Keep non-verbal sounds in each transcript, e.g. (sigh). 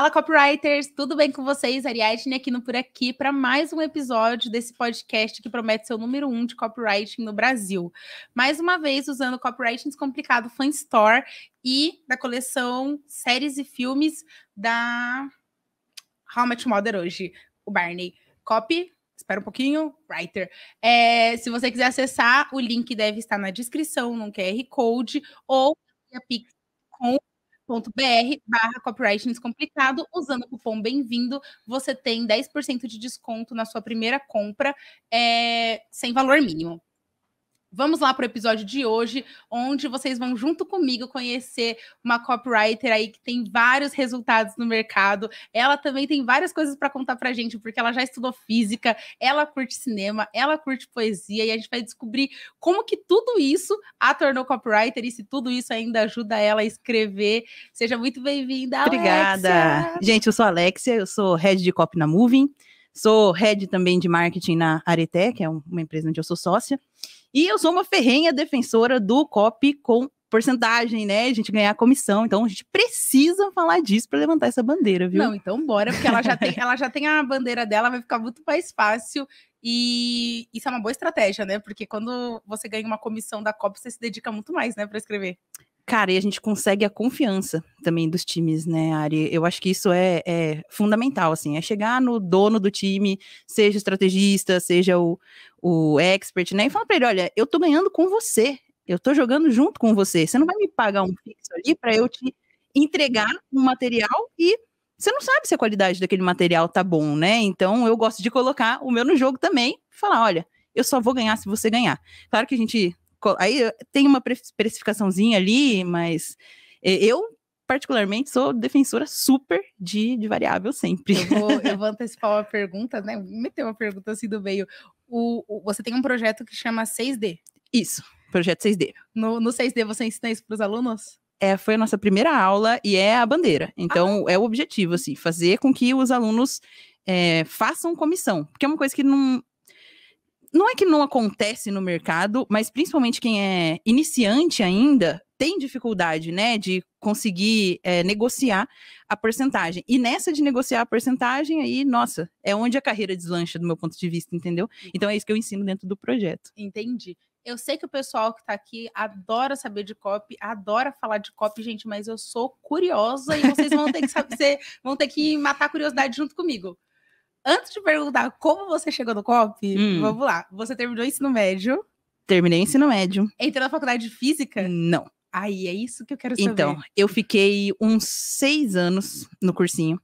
Fala copywriters, tudo bem com vocês? Ariadne aqui no Por Aqui para mais um episódio desse podcast que promete ser o número um de copywriting no Brasil. Mais uma vez usando o Copywriting Descomplicado Fan Store e da coleção Séries e Filmes da How Much Mother hoje, o Barney. Copy espera um pouquinho, writer. É, se você quiser acessar, o link deve estar na descrição, no QR Code, ou a Pix com .br barra copyright descomplicado. Usando o cupom bem-vindo, você tem 10% de desconto na sua primeira compra, é, sem valor mínimo. Vamos lá para o episódio de hoje, onde vocês vão junto comigo conhecer uma copywriter aí que tem vários resultados no mercado. Ela também tem várias coisas para contar para gente, porque ela já estudou física, ela curte cinema, ela curte poesia e a gente vai descobrir como que tudo isso a tornou copywriter e se tudo isso ainda ajuda ela a escrever. Seja muito bem-vinda, Alexia. Obrigada. Gente, eu sou a Alexia, eu sou head de copy na Moving, sou head também de marketing na Arete, que é uma empresa onde eu sou sócia. E eu sou uma ferrenha defensora do COP com porcentagem, né? A gente ganhar comissão. Então a gente precisa falar disso para levantar essa bandeira, viu? Não, então bora, porque ela já tem, (laughs) ela já tem a bandeira dela, vai ficar muito mais fácil. E isso é uma boa estratégia, né? Porque quando você ganha uma comissão da COP, você se dedica muito mais, né, para escrever. Cara, e a gente consegue a confiança também dos times, né, Ari? Eu acho que isso é, é fundamental, assim, é chegar no dono do time, seja o estrategista, seja o, o expert, né, e falar pra ele, olha, eu tô ganhando com você, eu tô jogando junto com você. Você não vai me pagar um fixo ali para eu te entregar um material e você não sabe se a qualidade daquele material tá bom, né? Então eu gosto de colocar o meu no jogo também, falar, olha, eu só vou ganhar se você ganhar. Claro que a gente Aí eh, tem uma especificaçãozinha ali, mas eh, eu particularmente sou defensora super de, de variável sempre. Eu vou, eu (laughs) vou antecipar uma pergunta, né? Meteu uma pergunta assim do meio. O, o, você tem um projeto que chama 6D. Isso, projeto 6D. No, no 6D você ensina isso para os alunos? É, foi a nossa primeira aula e é a bandeira. Então, ah. é o objetivo, assim, fazer com que os alunos é, façam comissão. Porque é uma coisa que não, não é que não acontece no mercado, mas principalmente quem é iniciante ainda tem dificuldade, né, de conseguir é, negociar a porcentagem. E nessa de negociar a porcentagem, aí, nossa, é onde a carreira deslancha, do meu ponto de vista, entendeu? Então é isso que eu ensino dentro do projeto. Entendi. Eu sei que o pessoal que está aqui adora saber de copy, adora falar de copy, gente, mas eu sou curiosa e vocês vão ter que saber, (laughs) vão ter que matar a curiosidade junto comigo antes de perguntar como você chegou no COP, hum. vamos lá. Você terminou o ensino médio? Terminei o ensino médio. Entrou na faculdade de física? Não. Aí é isso que eu quero saber. Então, eu fiquei uns seis anos no cursinho.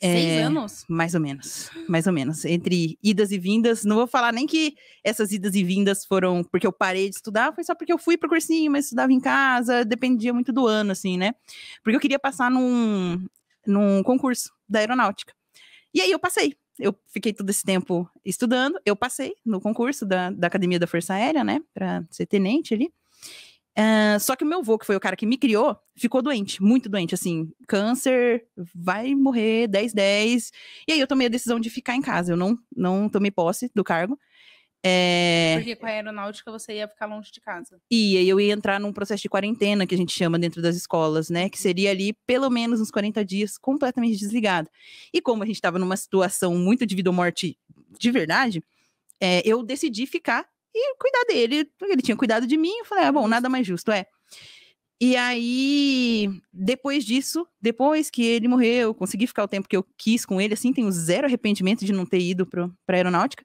Seis é, anos? Mais ou menos, mais ou menos. Entre idas e vindas, não vou falar nem que essas idas e vindas foram porque eu parei de estudar, foi só porque eu fui pro cursinho, mas estudava em casa, dependia muito do ano, assim, né? Porque eu queria passar num, num concurso da aeronáutica. E aí eu passei. Eu fiquei todo esse tempo estudando, eu passei no concurso da, da Academia da Força Aérea, né, para ser tenente ali. Uh, só que o meu avô, que foi o cara que me criou, ficou doente, muito doente, assim, câncer, vai morrer, 10, 10. E aí eu tomei a decisão de ficar em casa, eu não, não tomei posse do cargo, é... Porque com a aeronáutica você ia ficar longe de casa. Ia, e eu ia entrar num processo de quarentena, que a gente chama dentro das escolas, né? Que seria ali pelo menos uns 40 dias completamente desligado. E como a gente estava numa situação muito de vida ou morte de verdade, é, eu decidi ficar e cuidar dele. Porque ele tinha cuidado de mim, eu falei, ah, bom, nada mais justo, é. E aí, depois disso, depois que ele morreu, eu consegui ficar o tempo que eu quis com ele, assim, tenho zero arrependimento de não ter ido para aeronáutica. aeronáutica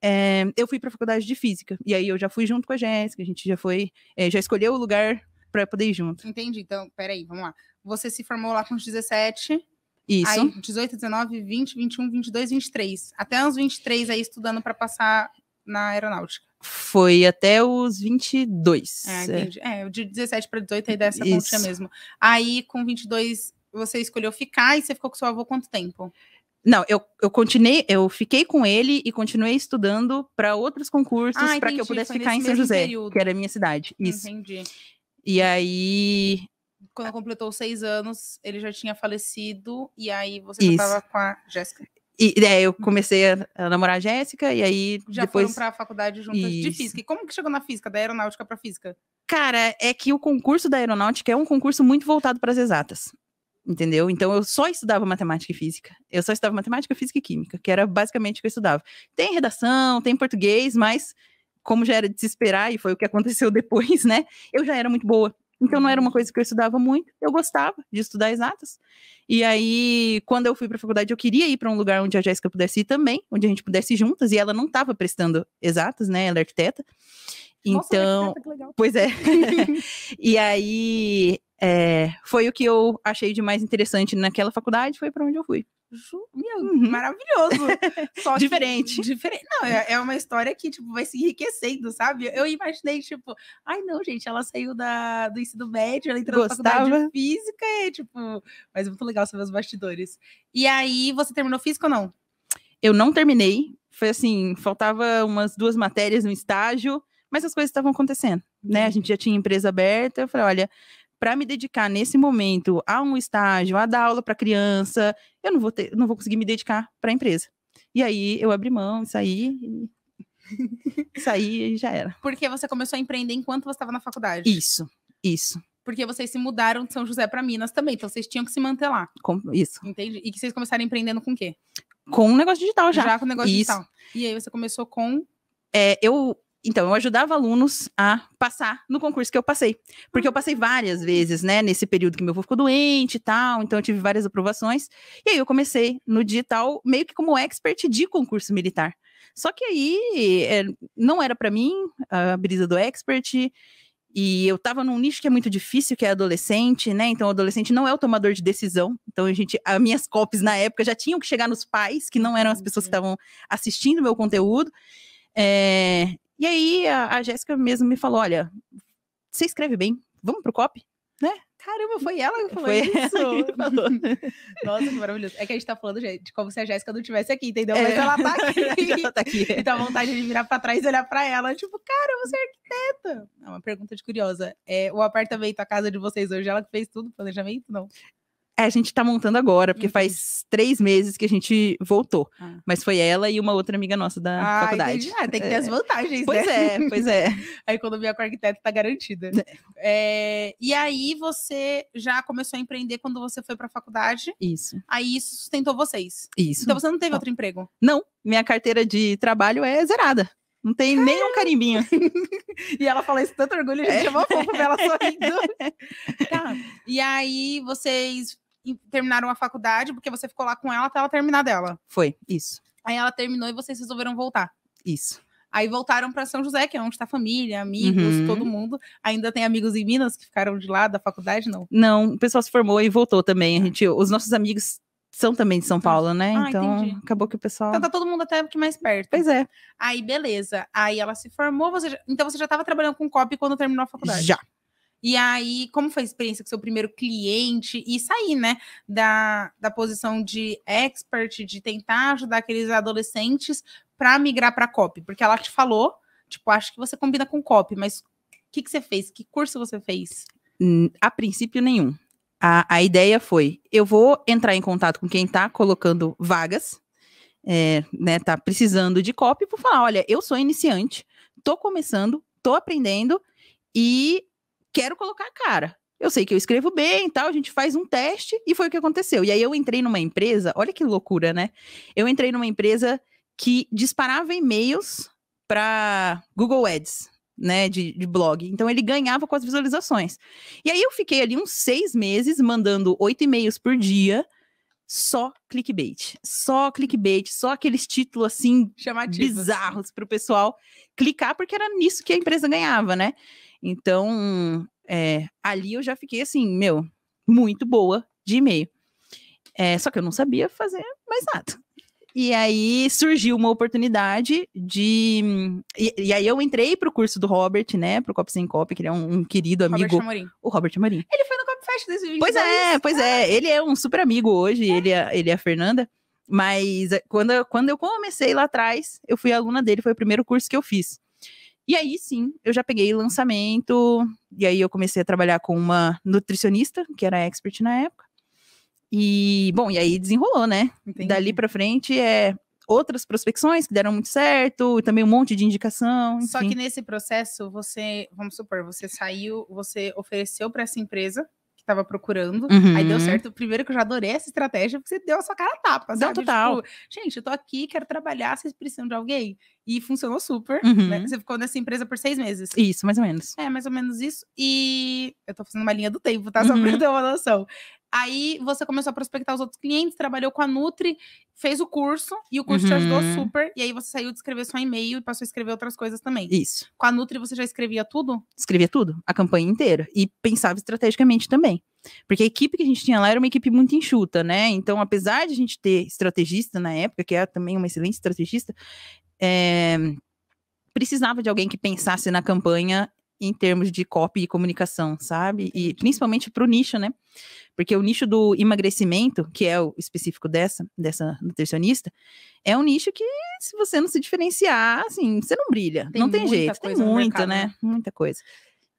é, eu fui para a faculdade de física. E aí eu já fui junto com a Jéssica, a gente já foi, é, já escolheu o lugar para poder ir junto. Entendi. Então, peraí, vamos lá. Você se formou lá com os 17. Isso. Aí, 18, 19, 20, 21, 22, 23. Até uns 23 aí estudando para passar na aeronáutica. Foi até os 22. É, é, entendi. É, é de 17 para 18 aí dessa pontinha mesmo. Aí, com 22, você escolheu ficar e você ficou com seu avô quanto tempo? Não, eu, eu continuei, eu fiquei com ele e continuei estudando para outros concursos ah, para que eu pudesse ficar em São José, período. que era a minha cidade. Isso. Entendi. E aí. Quando completou seis anos, ele já tinha falecido, e aí você estava com a Jéssica. E é, eu uhum. comecei a, namorar a Jéssica, e aí. Já depois... foram para a faculdade juntas Isso. de física. E como que chegou na física, da aeronáutica para física? Cara, é que o concurso da aeronáutica é um concurso muito voltado para as exatas entendeu? Então eu só estudava matemática e física. Eu só estudava matemática, física e química, que era basicamente o que eu estudava. Tem redação, tem português, mas como já era de se esperar e foi o que (laughs) aconteceu depois, né? Eu já era muito boa. Então não era uma uhum. coisa que eu estudava muito, eu gostava de estudar exatas. E aí, quando eu fui para a faculdade, eu queria ir para um lugar onde a Jéssica pudesse ir também, onde a gente pudesse ir juntas, e ela não estava prestando exatas, né? Ela é arquiteta. É então, Nossa, pois é. (laughs) (laughs) e aí é, foi o que eu achei de mais interessante naquela faculdade, foi para onde eu fui. Meu, uhum. maravilhoso. (laughs) Só diferente. diferente. Não, é, é, uma história que tipo, vai se enriquecendo, sabe? Eu imaginei, tipo, ai não, gente, ela saiu da, do ensino médio, ela entrou Gostava. na faculdade de física, e, tipo, mas é muito legal saber os bastidores. E aí, você terminou física ou não? Eu não terminei. Foi assim, faltava umas duas matérias no estágio, mas as coisas estavam acontecendo, né? A uhum. gente já tinha empresa aberta, eu falei, olha, para me dedicar nesse momento a um estágio, a dar aula para criança, eu não vou ter, não vou conseguir me dedicar para a empresa. E aí eu abri mão, saí, (laughs) saí e já era. Porque você começou a empreender enquanto você estava na faculdade. Isso, isso. Porque vocês se mudaram de São José para Minas também, então vocês tinham que se manter lá. Com, isso. Entende? E que vocês começaram empreendendo com o quê? Com um negócio digital já. Já com um negócio isso. digital. E aí você começou com é, eu então, eu ajudava alunos a passar no concurso que eu passei. Porque eu passei várias vezes, né? Nesse período que meu avô ficou doente e tal, então eu tive várias aprovações. E aí eu comecei no digital meio que como expert de concurso militar. Só que aí é, não era para mim a brisa do expert. E eu estava num nicho que é muito difícil, que é adolescente, né? Então, o adolescente não é o tomador de decisão. Então, a gente, as minhas copies na época já tinham que chegar nos pais, que não eram as pessoas que uhum. estavam assistindo meu conteúdo. É, e aí a, a Jéssica mesmo me falou: olha, você escreve bem, vamos pro COP? Né? Caramba, foi ela que falou foi isso. Que falou. (laughs) Nossa, que maravilhoso. É que a gente tá falando gente, de como se a Jéssica não estivesse aqui, entendeu? É. Mas ela tá (laughs) aqui. ela tá aqui. Então a vontade de virar pra trás e olhar pra ela. Tipo, cara, você é arquiteta. É uma pergunta de curiosa. É, o apartamento, a casa de vocês hoje, ela que fez tudo, planejamento? Não. É, a gente tá montando agora, porque entendi. faz três meses que a gente voltou. Ah. Mas foi ela e uma outra amiga nossa da ah, faculdade. Ah, tem que ter é. as vantagens, pois né? Pois é, pois é. (laughs) a economia com arquiteto tá garantida. É. É, e aí você já começou a empreender quando você foi pra faculdade. Isso. Aí isso sustentou vocês. Isso. Então você não teve outro emprego? Não. Minha carteira de trabalho é zerada. Não tem Caramba. nem um carimbinho. (laughs) e ela fala isso tanto orgulho, a gente é uma fofa ver ela sorrindo. (laughs) tá. E aí vocês terminaram a faculdade, porque você ficou lá com ela até ela terminar dela. Foi, isso. Aí ela terminou e vocês resolveram voltar. Isso. Aí voltaram para São José, que é onde está a família, amigos, uhum. todo mundo. Ainda tem amigos em Minas que ficaram de lá da faculdade, não? Não, o pessoal se formou e voltou também. A tá. gente, os nossos amigos são também de São então, Paulo, né? Ah, então entendi. acabou que o pessoal. Então tá todo mundo até mais perto. Pois é. Aí beleza. Aí ela se formou, você já... então você já estava trabalhando com COP quando terminou a faculdade? Já. E aí, como foi a experiência com seu primeiro cliente e sair, né, da, da posição de expert, de tentar ajudar aqueles adolescentes para migrar para COP? Porque ela te falou, tipo, acho que você combina com COP, mas o que, que você fez? Que curso você fez? A princípio, nenhum. A, a ideia foi: eu vou entrar em contato com quem está colocando vagas, é, né, tá precisando de COP, vou falar: olha, eu sou iniciante, tô começando, tô aprendendo e quero colocar a cara. Eu sei que eu escrevo bem e tal, a gente faz um teste e foi o que aconteceu. E aí eu entrei numa empresa, olha que loucura, né? Eu entrei numa empresa que disparava e-mails para Google Ads, né, de, de, blog. Então ele ganhava com as visualizações. E aí eu fiquei ali uns seis meses mandando oito e-mails por dia, só clickbait, só clickbait, só aqueles títulos assim Chamativos. bizarros para o pessoal clicar, porque era nisso que a empresa ganhava, né? Então, é, ali eu já fiquei assim, meu, muito boa de e-mail. É, só que eu não sabia fazer mais nada. E aí surgiu uma oportunidade de. Hum, e, e aí eu entrei pro curso do Robert, né? Pro Cop Sem Cop, que ele é um, um querido amigo. Robert Amorim. O Robert Amorim. Ele foi no Cop Fest desse vídeo. Pois é, pois é. Ele é um super amigo hoje, é. Ele, é, ele é a Fernanda. Mas eh, quando, quando eu comecei lá atrás, eu fui aluna dele, foi o primeiro curso que eu fiz. E aí sim, eu já peguei lançamento, e aí eu comecei a trabalhar com uma nutricionista, que era expert na época. E, bom, e aí desenrolou, né? Entendi. Dali para frente é outras prospecções que deram muito certo, também um monte de indicação. Enfim. Só que nesse processo, você, vamos supor, você saiu, você ofereceu para essa empresa tava procurando. Uhum. Aí deu uhum. certo. Primeiro que eu já adorei essa estratégia, porque você deu a sua cara a tapa. Sabe? Deu total. Tipo, gente, eu tô aqui, quero trabalhar, vocês precisam de alguém? E funcionou super. Né? Uhum. Né? Você ficou nessa empresa por seis meses. Isso, mais ou menos. É, mais ou menos isso. E eu tô fazendo uma linha do tempo, tá? Só uhum. pra ter uma noção. Aí você começou a prospectar os outros clientes, trabalhou com a Nutri, fez o curso e o curso uhum. te ajudou uhum. super. E aí você saiu de escrever só e-mail e passou a escrever outras coisas também. Isso. Com a Nutri você já escrevia tudo? Escrevia tudo, a campanha inteira. E pensava estrategicamente também. Porque a equipe que a gente tinha lá era uma equipe muito enxuta, né? Então, apesar de a gente ter estrategista na época, que era é também uma excelente estrategista, é precisava de alguém que pensasse na campanha em termos de copy e comunicação, sabe? E principalmente para o nicho, né? Porque o nicho do emagrecimento, que é o específico dessa, dessa nutricionista, é um nicho que se você não se diferenciar, assim, você não brilha. Tem não tem jeito, tem muita, né? né? Muita coisa.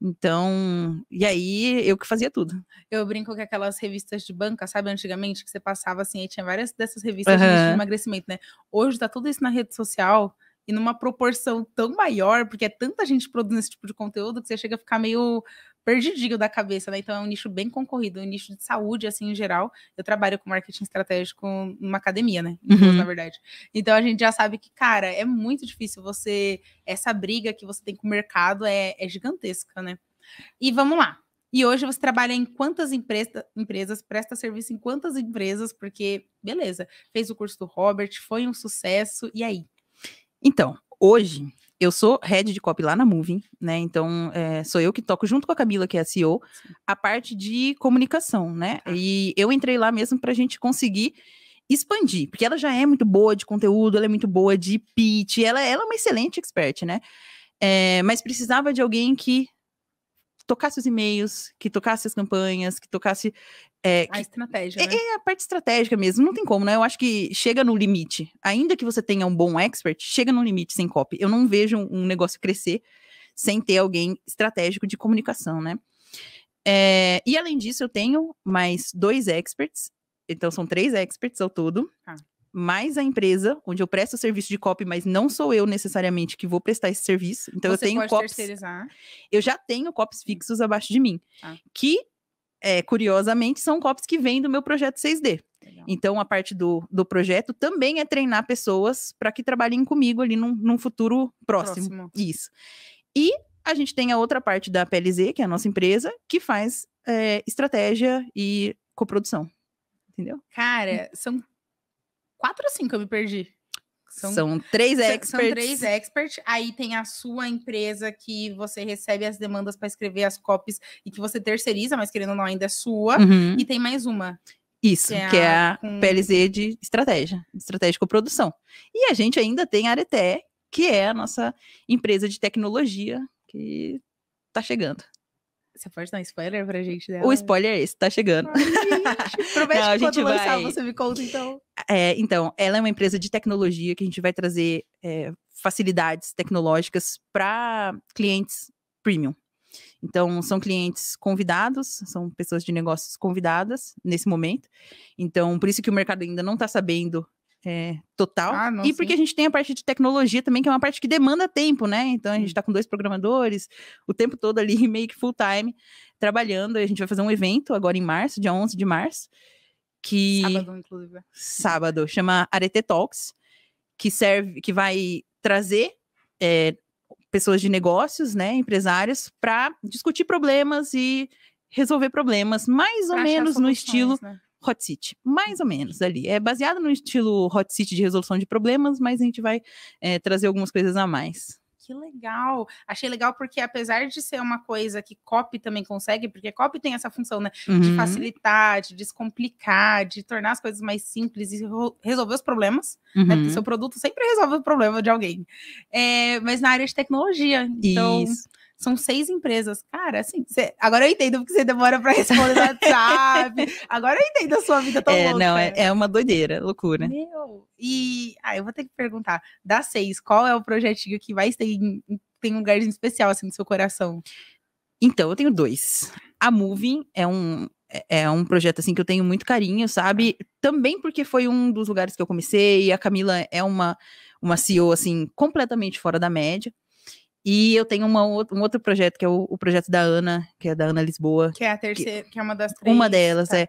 Então, e aí eu que fazia tudo. Eu brinco com aquelas revistas de banca, sabe, antigamente, que você passava assim, e tinha várias dessas revistas uhum. de emagrecimento, né? Hoje tá tudo isso na rede social e numa proporção tão maior, porque é tanta gente produzindo esse tipo de conteúdo que você chega a ficar meio perdidinho da cabeça, né? Então é um nicho bem concorrido, um nicho de saúde, assim, em geral. Eu trabalho com marketing estratégico numa academia, né? Uhum. Na verdade. Então a gente já sabe que, cara, é muito difícil você. Essa briga que você tem com o mercado é, é gigantesca, né? E vamos lá. E hoje você trabalha em quantas empresa, empresas, presta serviço em quantas empresas, porque, beleza, fez o curso do Robert, foi um sucesso, e aí? Então, hoje eu sou head de copy lá na Moving, né? Então, é, sou eu que toco junto com a Camila, que é a CEO, a parte de comunicação, né? Tá. E eu entrei lá mesmo para a gente conseguir expandir, porque ela já é muito boa de conteúdo, ela é muito boa de pitch, ela, ela é uma excelente expert, né? É, mas precisava de alguém que tocasse os e-mails, que tocasse as campanhas, que tocasse. É, a que, estratégia. É, né? é, a parte estratégica mesmo, não tem como, né? Eu acho que chega no limite. Ainda que você tenha um bom expert, chega no limite sem copy. Eu não vejo um negócio crescer sem ter alguém estratégico de comunicação, né? É, e além disso, eu tenho mais dois experts, então são três experts ao todo. Ah mais a empresa, onde eu presto o serviço de copy, mas não sou eu necessariamente que vou prestar esse serviço. Então Você eu tenho copies. Eu já tenho copies fixos abaixo de mim, ah. que é, curiosamente são copies que vêm do meu projeto 6D. Legal. Então a parte do, do projeto também é treinar pessoas para que trabalhem comigo ali num, num futuro próximo. próximo. Isso. E a gente tem a outra parte da PLZ, que é a nossa empresa, que faz é, estratégia e coprodução. Entendeu? Cara, são quatro ou cinco eu me perdi. São, são três experts. São três experts. Aí tem a sua empresa que você recebe as demandas para escrever as copies e que você terceiriza, mas querendo ou não, ainda é sua. Uhum. E tem mais uma. Isso, que é, que é a, com... PLZ de estratégia, estratégico produção. E a gente ainda tem a Arete, que é a nossa empresa de tecnologia que tá chegando. Você pode dar spoiler pra gente dela? O spoiler é esse, tá chegando. Ai, gente, promete (laughs) Não, que quando gente lançar vai... você me conta, então. É, então, ela é uma empresa de tecnologia que a gente vai trazer é, facilidades tecnológicas para clientes premium. Então, são clientes convidados, são pessoas de negócios convidadas nesse momento. Então, por isso que o mercado ainda não está sabendo é, total. Ah, não, e porque a gente tem a parte de tecnologia também, que é uma parte que demanda tempo, né? Então, a gente está com dois programadores o tempo todo ali, (laughs) meio que full time, trabalhando. A gente vai fazer um evento agora em março, dia 11 de março que sábado inclusive. Sábado, chama Arete Talks, que serve que vai trazer é, pessoas de negócios, né, empresários para discutir problemas e resolver problemas, mais pra ou menos no estilo né? Hot City, mais ou uhum. menos ali. É baseado no estilo Hot City de resolução de problemas, mas a gente vai é, trazer algumas coisas a mais que legal. Achei legal porque, apesar de ser uma coisa que copy também consegue, porque copy tem essa função, né? Uhum. De facilitar, de descomplicar, de tornar as coisas mais simples e resolver os problemas, uhum. né? Porque uhum. seu produto sempre resolve o problema de alguém. É, mas na área de tecnologia. Então, Isso. São seis empresas. Cara, assim, cê, agora eu entendo porque você demora para responder no WhatsApp. (laughs) agora eu entendo a sua vida tão é, louca. Não, é, é, uma doideira, loucura. Meu. E ah, eu vou ter que perguntar, das seis, qual é o projetinho que mais tem, tem um lugarzinho especial assim no seu coração? Então, eu tenho dois. A Moving é um, é, é um projeto assim que eu tenho muito carinho, sabe? Também porque foi um dos lugares que eu comecei, a Camila é uma uma CEO assim completamente fora da média. E eu tenho uma, um outro projeto, que é o, o, projeto da Ana, que é da Ana Lisboa. Que é a terceira, que, que é uma das três. Uma delas, tá. é.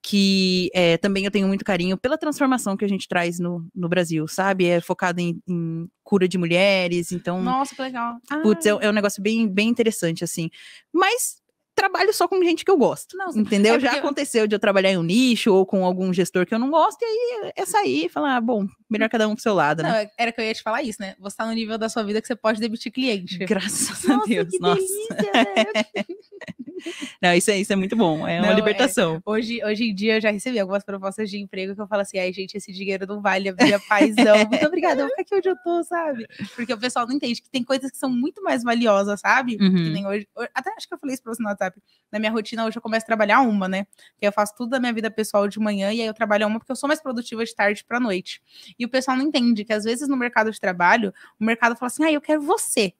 Que é, também eu tenho muito carinho pela transformação que a gente traz no, no Brasil, sabe? É focado em, em cura de mulheres, então. Nossa, que legal. Putz, é, é, um negócio bem, bem interessante, assim. Mas trabalho só com gente que eu gosto. Não, entendeu? É Já aconteceu de eu trabalhar em um nicho ou com algum gestor que eu não gosto, e aí é sair e falar, ah, bom, melhor cada um pro seu lado, né? não, é, Era que eu ia te falar isso, né? Você tá no nível da sua vida que você pode demitir cliente. Graças nossa, a Deus. Que nossa. Delícia, (laughs) né? não, isso é, isso é muito bom, é não, uma é. libertação. É. Hoje, hoje em dia eu já recebi algumas propostas de emprego que eu falo assim, ai gente, esse dinheiro não vale a minha (laughs) muito obrigada, eu vou ficar aqui onde eu tô, sabe? Porque o pessoal não entende que tem coisas que são muito mais valiosas, sabe? Uhum. Que nem hoje, até acho que eu falei isso pra você na sabe? Na minha rotina hoje eu começo a trabalhar uma, né? Que eu faço tudo da minha vida pessoal de manhã e aí eu trabalho uma porque eu sou mais produtiva de tarde para noite. E o pessoal não entende que às vezes no mercado de trabalho, o mercado fala assim: "Ah, eu quero você".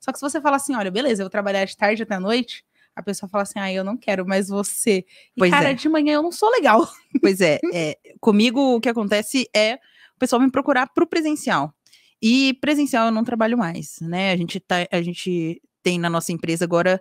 Só que se você fala assim: "Olha, beleza, eu vou trabalhar de tarde até a noite", a pessoa fala assim: ah, eu não quero mais você. E, pois cara, é. de manhã eu não sou legal. (laughs) Pois é, é, Comigo o que acontece é o pessoal me procurar pro presencial. E presencial eu não trabalho mais, né? A gente, tá, a gente tem na nossa empresa agora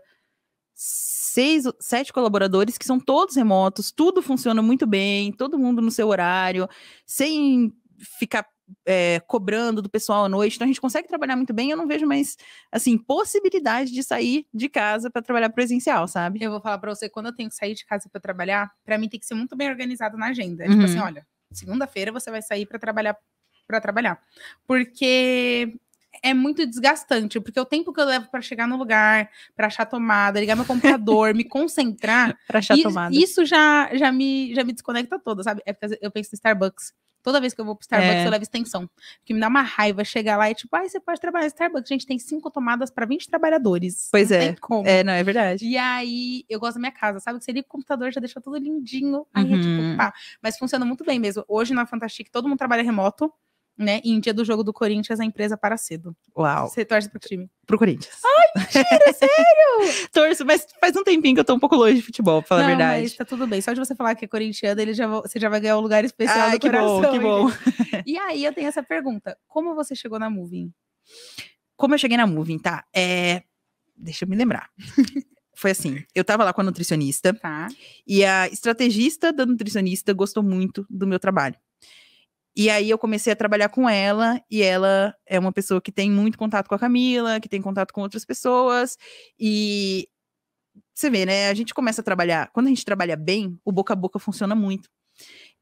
seis, sete colaboradores que são todos remotos, tudo funciona muito bem, todo mundo no seu horário, sem ficar é, cobrando do pessoal à noite. Então a gente consegue trabalhar muito bem. Eu não vejo mais assim possibilidade de sair de casa para trabalhar presencial, sabe? Eu vou falar para você quando eu tenho que sair de casa para trabalhar, para mim tem que ser muito bem organizado na agenda. É uhum. Tipo assim, uhum. olha, segunda-feira você vai sair para trabalhar para trabalhar, porque é muito desgastante, porque o tempo que eu levo para chegar no lugar, para achar tomada, ligar meu computador, me concentrar, (laughs) para achar e, tomada. Isso já já me já me desconecta toda, sabe? É porque eu penso no Starbucks. Toda vez que eu vou pro Starbucks, é. eu levo extensão. Porque me dá uma raiva chegar lá e tipo, ai, ah, você pode trabalhar no Starbucks. Gente, tem cinco tomadas para 20 trabalhadores. Pois não é. É, não, é verdade. E aí, eu gosto da minha casa, sabe? Que você liga o computador, já deixa tudo lindinho. Aí uhum. é tipo, uhum. pá. Mas funciona muito bem mesmo. Hoje na Fantastic, todo mundo trabalha remoto né? E em dia do jogo do Corinthians, a empresa para cedo. Uau. Você torce pro time? Pro Corinthians. Ai, mentira, (laughs) sério? Torço, mas faz um tempinho que eu tô um pouco longe de futebol, pra falar Não, a verdade. Mas tá tudo bem. Só de você falar que é corintiano, ele já, você já vai ganhar um lugar especial Ai, do que coração. Bom, que bom. E aí eu tenho essa pergunta: como você chegou na Moving? Como eu cheguei na Moving, tá? É... Deixa eu me lembrar. (laughs) foi assim: eu tava lá com a nutricionista tá. e a estrategista da nutricionista gostou muito do meu trabalho. E aí eu comecei a trabalhar com ela, e ela é uma pessoa que tem muito contato com a Camila, que tem contato com outras pessoas, e você vê, né? A gente começa a trabalhar, quando a gente trabalha bem, o boca a boca funciona muito.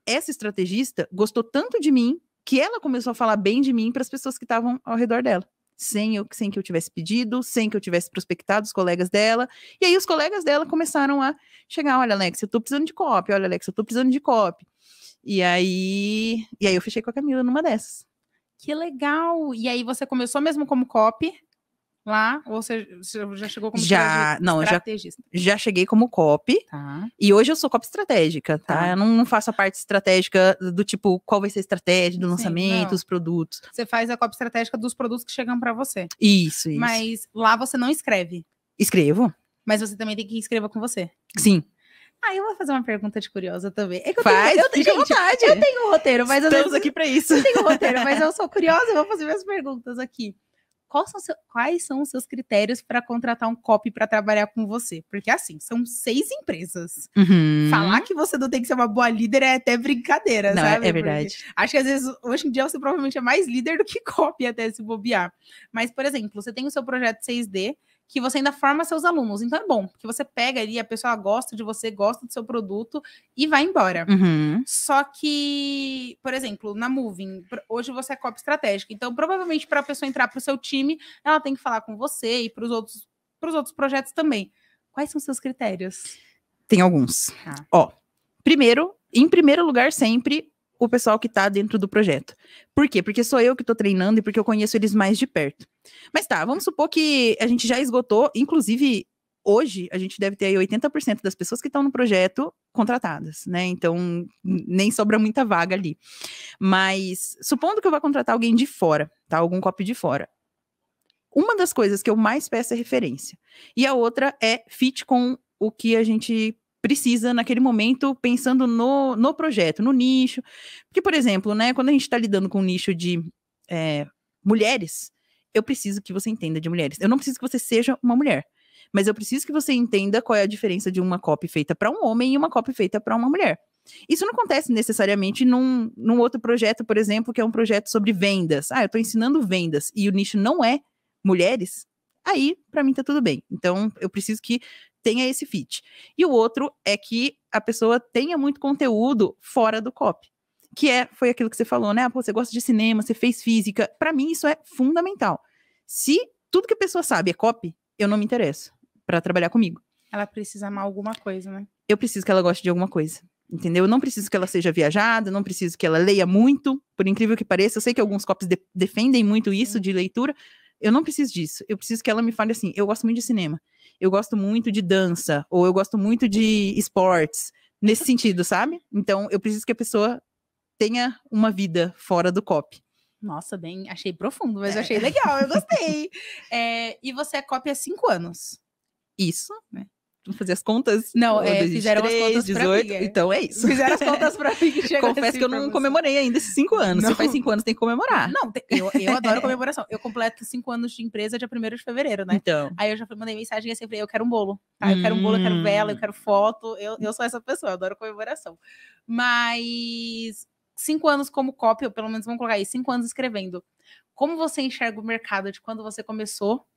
Essa estrategista gostou tanto de mim que ela começou a falar bem de mim para as pessoas que estavam ao redor dela. Sem, eu, sem que eu tivesse pedido, sem que eu tivesse prospectado os colegas dela. E aí os colegas dela começaram a chegar: olha, Alex, eu estou precisando de copy, olha, Alex, eu estou precisando de copy. E aí, e aí eu fechei com a Camila numa dessas. Que legal! E aí você começou mesmo como copy lá? Ou você, você já chegou como já, não, estrategista? Já, já cheguei como copy. Tá. E hoje eu sou copy estratégica, tá? tá. Eu não, não, faço a parte estratégica do tipo qual vai ser a estratégia do lançamento, dos os produtos. Você faz a copy estratégica dos produtos que chegam para você. Isso, isso. Mas lá você não escreve. Escrevo. Mas você também tem que escrever com você. Sim ah, eu vou fazer uma pergunta de curiosa também. É Faz, tenho, eu, gente, vontade. Eu tenho um roteiro, mas... Estamos aqui para isso. Eu tenho um roteiro, mas eu sou curiosa e vou fazer minhas perguntas aqui. São seu, quais são os seus critérios para contratar um copy para trabalhar com você? Porque, assim, são seis empresas. Uhum. Falar que você não tem que ser uma boa líder é até brincadeira, não, é- sabe? É, é verdade. Porque acho que, às vezes, hoje em dia, você provavelmente é mais líder do que (laughs) copy até se bobear. Mas, por exemplo, você tem o seu projeto 6D, que você ainda forma seus alunos. Então é bom, porque você pega ali, a pessoa gosta de você, gosta do seu produto e vai embora. Uhum. Só que, por exemplo, na Moving, hoje você é copy estratégica. Então, provavelmente, para a pessoa entrar para o seu time, ela tem que falar com você e para os outros, outros projetos também. Quais são seus critérios? Tem alguns. Ah. Ó, primeiro, em primeiro lugar, sempre o pessoal que está dentro do projeto. Por quê? Porque sou eu que estou treinando e porque eu conheço eles mais de perto. Mas tá, vamos supor que a gente já esgotou, inclusive hoje a gente deve ter aí 80% das pessoas que estão no projeto contratadas, né? Então nem sobra muita vaga ali. Mas supondo que eu vá contratar alguém de fora, tá? Algum copy de fora. Uma das coisas que eu mais peço é referência. E a outra é fit com o que a gente precisa naquele momento, pensando no, no projeto, no nicho. Porque, por exemplo, né, quando a gente está lidando com um nicho de é, mulheres, eu preciso que você entenda de mulheres. Eu não preciso que você seja uma mulher. Mas eu preciso que você entenda qual é a diferença de uma copy feita para um homem e uma copy feita para uma mulher. Isso não acontece necessariamente num, num outro projeto, por exemplo, que é um projeto sobre vendas. Ah, eu estou ensinando vendas e o nicho não é mulheres. Aí, para mim, tá tudo bem. Então, eu preciso que tenha esse fit. E o outro é que a pessoa tenha muito conteúdo fora do copy. Que é, foi aquilo que você falou, né? Ah, pô, você gosta de cinema, você fez física. Para mim, isso é fundamental. Se tudo que a pessoa sabe é copy, eu não me interesso para trabalhar comigo. Ela precisa amar alguma coisa, né? Eu preciso que ela goste de alguma coisa. Entendeu? Eu não preciso que ela seja viajada, não preciso que ela leia muito, por incrível que pareça. Eu sei que alguns copies de defendem muito isso de leitura. Eu não preciso disso. Eu preciso que ela me fale assim: eu gosto muito de cinema eu gosto muito de dança, ou eu gosto muito de esportes, nesse sentido, sabe? Então, eu preciso que a pessoa tenha uma vida fora do copy. Nossa, bem, achei profundo, mas é. achei legal, eu gostei. (laughs) é, e você é copy há cinco anos. Isso, né? fazer as contas? Não, é, fizeram as contas 18, mim, é. Então é isso. Fizeram as contas pra mim que (laughs) chegou Confesso assim que eu não comemorei ainda esses cinco anos. Não. Se faz cinco anos, tem que comemorar. Não, eu, eu adoro comemoração. Eu completo cinco anos de empresa dia 1 de fevereiro, né? Então. Aí eu já mandei mensagem sempre assim, eu quero um bolo. Tá? Eu quero um bolo, eu quero hum. vela, eu quero foto. Eu, eu sou essa pessoa, eu adoro comemoração. Mas cinco anos como cópia, pelo menos vamos colocar aí, cinco anos escrevendo. Como você enxerga o mercado de quando você começou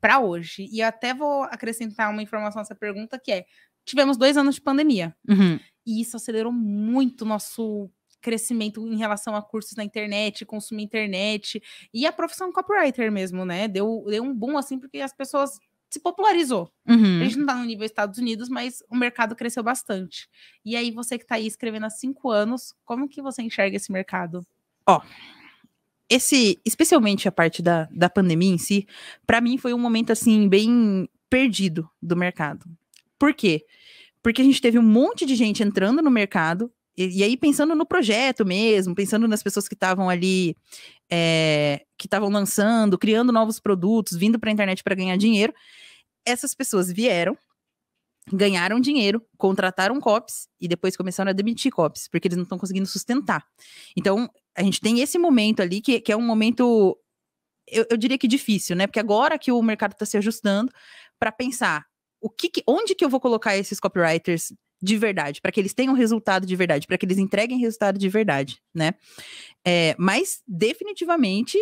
para hoje. E até vou acrescentar uma informação a essa pergunta que é: tivemos dois anos de pandemia. Uhum. E isso acelerou muito o nosso crescimento em relação a cursos na internet, consumir internet e a profissão copywriter mesmo, né? Deu, deu um boom assim, porque as pessoas se popularizou. Uhum. A gente não tá no nível Estados Unidos, mas o mercado cresceu bastante. E aí, você que tá aí escrevendo há cinco anos, como que você enxerga esse mercado? Ó, esse, especialmente a parte da, da pandemia em si, para mim foi um momento assim bem perdido do mercado. Por quê? Porque a gente teve um monte de gente entrando no mercado e, e aí pensando no projeto mesmo, pensando nas pessoas que estavam ali, é, que estavam lançando, criando novos produtos, vindo para a internet para ganhar dinheiro. Essas pessoas vieram, ganharam dinheiro, contrataram COPs e depois começaram a demitir COPs, porque eles não estão conseguindo sustentar. Então, a gente tem esse momento ali, que, que é um momento, eu, eu diria que difícil, né? Porque agora que o mercado está se ajustando para pensar o que, que, onde que eu vou colocar esses copywriters de verdade, para que eles tenham resultado de verdade, para que eles entreguem resultado de verdade, né? É, mas, definitivamente,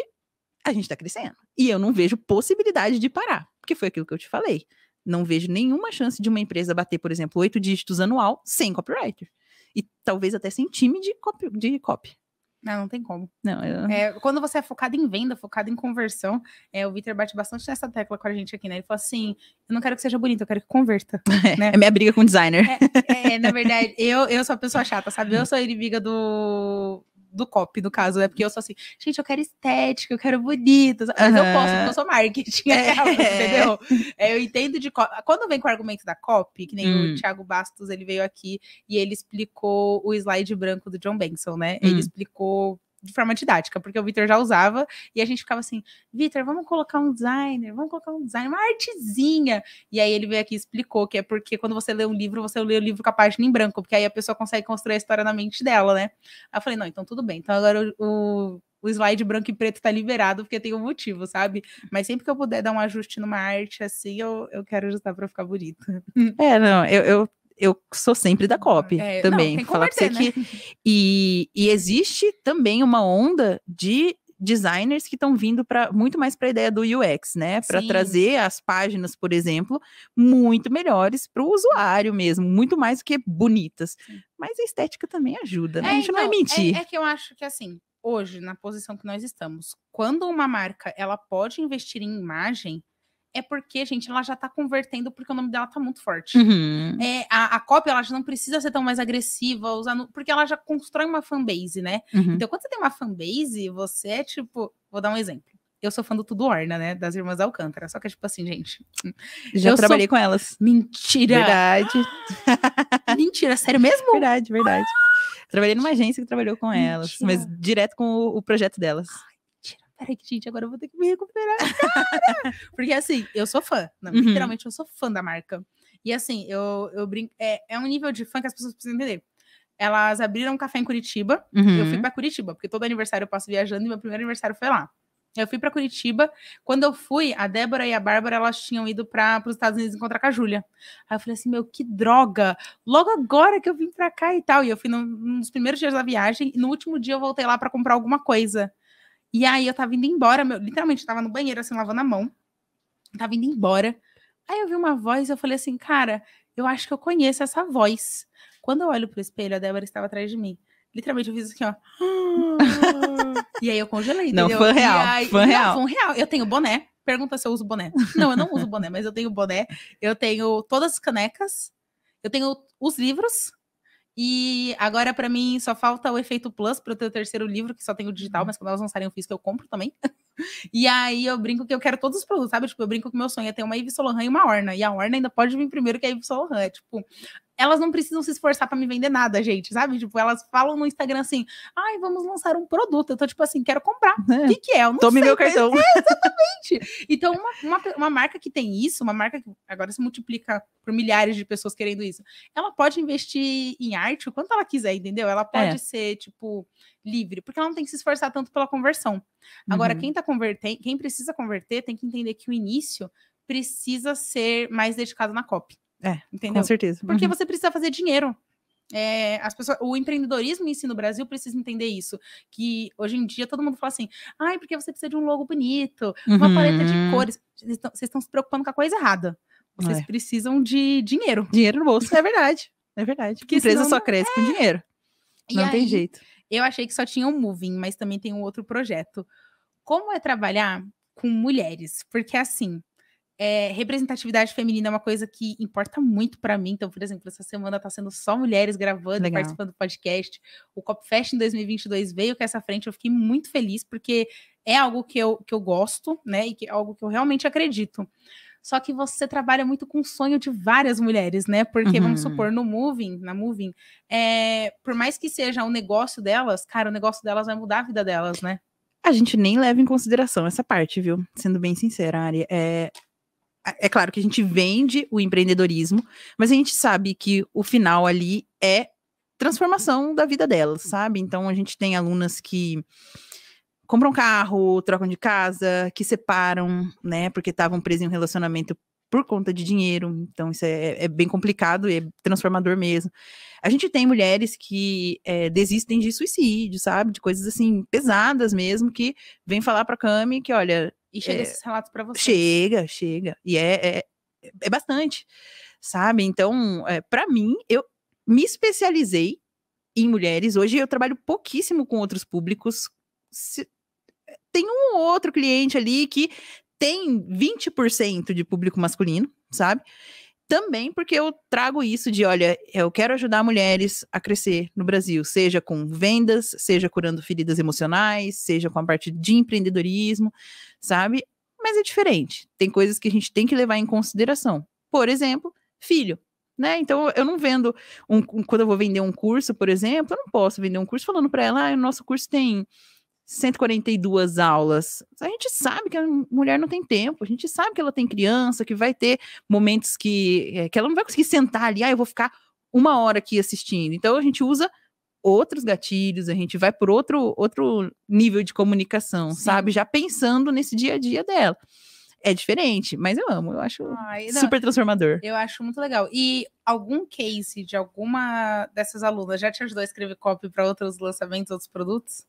a gente está crescendo. E eu não vejo possibilidade de parar, porque foi aquilo que eu te falei não vejo nenhuma chance de uma empresa bater, por exemplo, oito dígitos anual sem copywriter. E talvez até sem time de copy. De copy. Não, não tem como. Não, eu... é, quando você é focado em venda, focado em conversão, é, o Vitor bate bastante nessa tecla com a gente aqui, né? Ele fala assim: eu não quero que seja bonito, eu quero que converta. (laughs) É, né? é minha briga com designer. É, é na verdade, eu, eu sou a pessoa chata, sabe? Eu sou inimiga do do COP, no caso, né? Porque eu sou assim, gente, eu quero estética, eu quero bonito. Mas uhum. eu posso, porque eu sou marketing, (laughs) é, é. entendeu? É, eu entendo de COP. Quando vem com o argumento da COP, que nem hum. o Thiago Bastos, ele veio aqui e ele explicou o slide branco do John Benson, né? Ele hum. explicou de forma didática, porque o Vitor já usava e a gente ficava assim, Vitor, vamos colocar um designer, vamos colocar um designer, uma artezinha. E aí ele veio aqui e explicou que é porque quando você lê um livro, você lê o livro com a página em branco, porque aí a pessoa consegue construir a história na mente dela, né? Aí eu falei, não, então tudo bem. Então agora o, o slide branco e preto tá liberado, porque tem um motivo, sabe? Mas sempre que eu puder dar um ajuste numa arte assim, eu, eu quero ajustar para ficar bonito. É, não, eu, eu eu sou sempre da COP é, também. Não, falar pra você né? que. E, e existe também uma onda de designers que estão vindo para muito mais para a ideia do UX, né? Para trazer as páginas, por exemplo, muito melhores para o usuário mesmo, muito mais do que bonitas. Mas a estética também ajuda, né? É, a gente então, não vai então, é, mentir. É, é, que eu acho que assim, hoje, na posição que nós estamos, quando uma marca ela pode investir em imagem, é porque, gente, ela já tá convertendo porque o nome dela tá muito forte. Uhum. É, a, a cópia, ela já não precisa ser tão mais agressiva, usar porque ela já constrói uma fanbase, né? Uhum. Então, quando você tem uma fanbase, você é tipo. Vou dar um exemplo eu sou fã do Tudo Orna, né? Das Irmãs Alcântara. Só que, é, tipo assim, gente. Já trabalhei sou... com elas. Mentira! Verdade. (laughs) Mentira, sério mesmo? Verdade, verdade. Ah! Trabalhei numa agência que trabalhou com elas, Mentira. mas direto com o, o projeto delas peraí, gente, agora eu vou ter que me recuperar. Cara! (laughs) Porque assim, eu sou fã. Não, uhum. Literalmente, eu sou fã da marca. E assim, eu, eu brinco. É, é um nível de fã que as pessoas precisam entender. Elas abriram um café em Curitiba. Uhum. Eu fui uhum. para Curitiba, porque todo aniversário eu passo viajando e meu primeiro aniversário foi lá. Eu fui para Curitiba. Quando eu fui, a Débora e a Bárbara elas tinham ido para os Estados Unidos encontrar com a Júlia. Aí eu falei assim: meu, que droga! Logo agora que eu vim para cá e tal. E eu fui no, nos primeiros dias da viagem. E no último dia eu voltei lá para comprar alguma coisa. E aí eu tava indo embora, meu, literalmente, tava no banheiro, assim, lavando a mão. tava indo embora. Aí eu vi uma voz, eu falei assim, cara, eu acho que eu conheço essa voz. Quando eu olho pro espelho, a Débora estava atrás de mim. Literalmente, eu fiz assim, ó. (laughs) e aí eu congelei, Não, entendeu? real, aí, não, real. Fã real. Eu tenho boné. Pergunta se eu uso boné. Não, eu não uso boné, mas eu tenho boné. Eu tenho todas as canecas. Eu tenho os livros e agora, para mim, só falta o efeito plus para o teu terceiro livro, que só tem o digital, uhum. mas quando elas lançarem o físico, eu compro também. (laughs) E aí eu brinco que eu quero todos os produtos, sabe? Tipo, eu brinco que meu sonho é ter uma Yves Saint Laurent e uma Orna. E a Orna ainda pode vir primeiro que a Yves Saint Laurent. É, tipo, elas não precisam se esforçar para me vender nada, gente, sabe? Tipo, elas falam no Instagram assim: ai, vamos lançar um produto. Eu tô tipo assim, quero comprar. O é. que, que é? Eu não Tome sei. meu é. cartão. É, exatamente. Então, uma, uma, uma, marca que tem isso, uma marca que agora se multiplica por milhares de pessoas querendo isso, ela pode investir em arte o quanto ela quiser, entendeu? Ela é. pode é. ser, tipo, livre, porque ela não tem que se esforçar tanto pela conversão. Agora, uhum. quem tá convertendo, quem precisa converter, tem que entender que o início precisa ser mais dedicado na cop É, entendeu? Com certeza. Porque uhum. você precisa fazer dinheiro. É, as pessoas, o empreendedorismo em si no Brasil precisa entender isso. Que hoje em dia todo mundo fala assim: ai, porque você precisa de um logo bonito, uma uhum. paleta de uhum. cores. Vocês estão se preocupando com a coisa errada. Vocês é. precisam de dinheiro. Dinheiro no bolso, é verdade. É verdade. Porque a empresa senão, só cresce é. com dinheiro. E não aí, tem jeito. Eu achei que só tinha o um Moving, mas também tem um outro projeto. Como é trabalhar com mulheres? Porque assim, é, representatividade feminina é uma coisa que importa muito para mim. Então, por exemplo, essa semana está sendo só mulheres gravando, Legal. participando do podcast. O Copfest em 2022 veio com essa frente. Eu fiquei muito feliz porque é algo que eu, que eu gosto, né? E que é algo que eu realmente acredito só que você trabalha muito com o sonho de várias mulheres, né? Porque, uhum. vamos supor, no Moving, na Moving, é, por mais que seja um negócio delas, cara, o negócio delas vai mudar a vida delas, né? A gente nem leva em consideração essa parte, viu? Sendo bem sincera, Ari. É, é claro que a gente vende o empreendedorismo, mas a gente sabe que o final ali é transformação da vida delas, sabe? Então a gente tem alunas que compram carro, trocam de casa, que separam, né? Porque estavam presos em um relacionamento por conta de dinheiro. Então, isso é, é, bem complicado e é transformador mesmo. A gente tem mulheres que é, desistem de suicídio, sabe? De coisas assim, pesadas mesmo, que vem falar pra Cami que, olha. E chega é, esses relatos pra você. Chega, chega. E é, é, é bastante, sabe? Então, é, para mim, eu me especializei em mulheres. Hoje eu trabalho pouquíssimo com outros públicos. Se, tem um outro cliente ali que tem 20% de público masculino, sabe? Também porque eu trago isso de, olha, eu quero ajudar mulheres a crescer no Brasil, seja com vendas, seja curando feridas emocionais, seja com a parte de empreendedorismo, sabe? Mas é diferente. Tem coisas que a gente tem que levar em consideração. Por exemplo, filho. Né? Então, eu não vendo um, quando eu vou vender um curso, por exemplo, eu não posso vender um curso falando para ela, ah, o nosso curso tem 142 aulas. A gente sabe que a mulher não tem tempo, a gente sabe que ela tem criança, que vai ter momentos que, eh, que ela não vai conseguir sentar ali, ah, eu vou ficar uma hora aqui assistindo. Então a gente usa outros gatilhos, a gente vai por outro, outro nível de comunicação, Sim. sabe? Já pensando nesse dia a dia dela. É diferente, mas eu amo, eu acho Ai, super transformador. Eu acho muito legal. E algum case de alguma dessas alunas já te ajudou a escrever copy para outros lançamentos, outros produtos?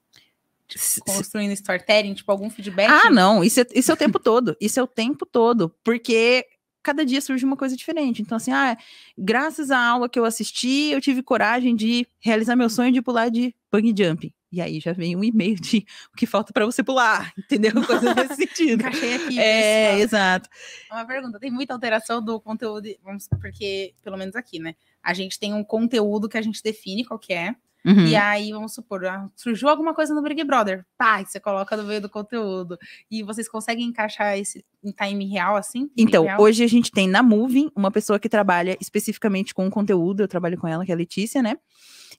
Tipo, construindo storytelling, tipo, algum feedback? Ah, não, isso é, isso é o tempo todo. Isso é o tempo todo. Porque cada dia surge uma coisa diferente. Então, assim, ah, graças à aula que eu assisti, eu tive coragem de realizar meu sonho de pular de bungee jumping. E aí já vem um e-mail de o que falta para você pular, (laughs) entendeu? Coisa nesse (laughs) sentido. Encaixei aqui. É, exato. É uma pergunta, tem muita alteração do conteúdo, vamos porque, pelo menos aqui, né? A gente tem um conteúdo que a gente define qual que é, Uhum. E aí, vamos supor, ah, surgiu alguma coisa no Big Brother, pá, você coloca no meio do conteúdo. E vocês conseguem encaixar esse em time real, assim? Então, real? hoje a gente tem na Moving uma pessoa que trabalha especificamente com o conteúdo, eu trabalho com ela, que é a Letícia, né?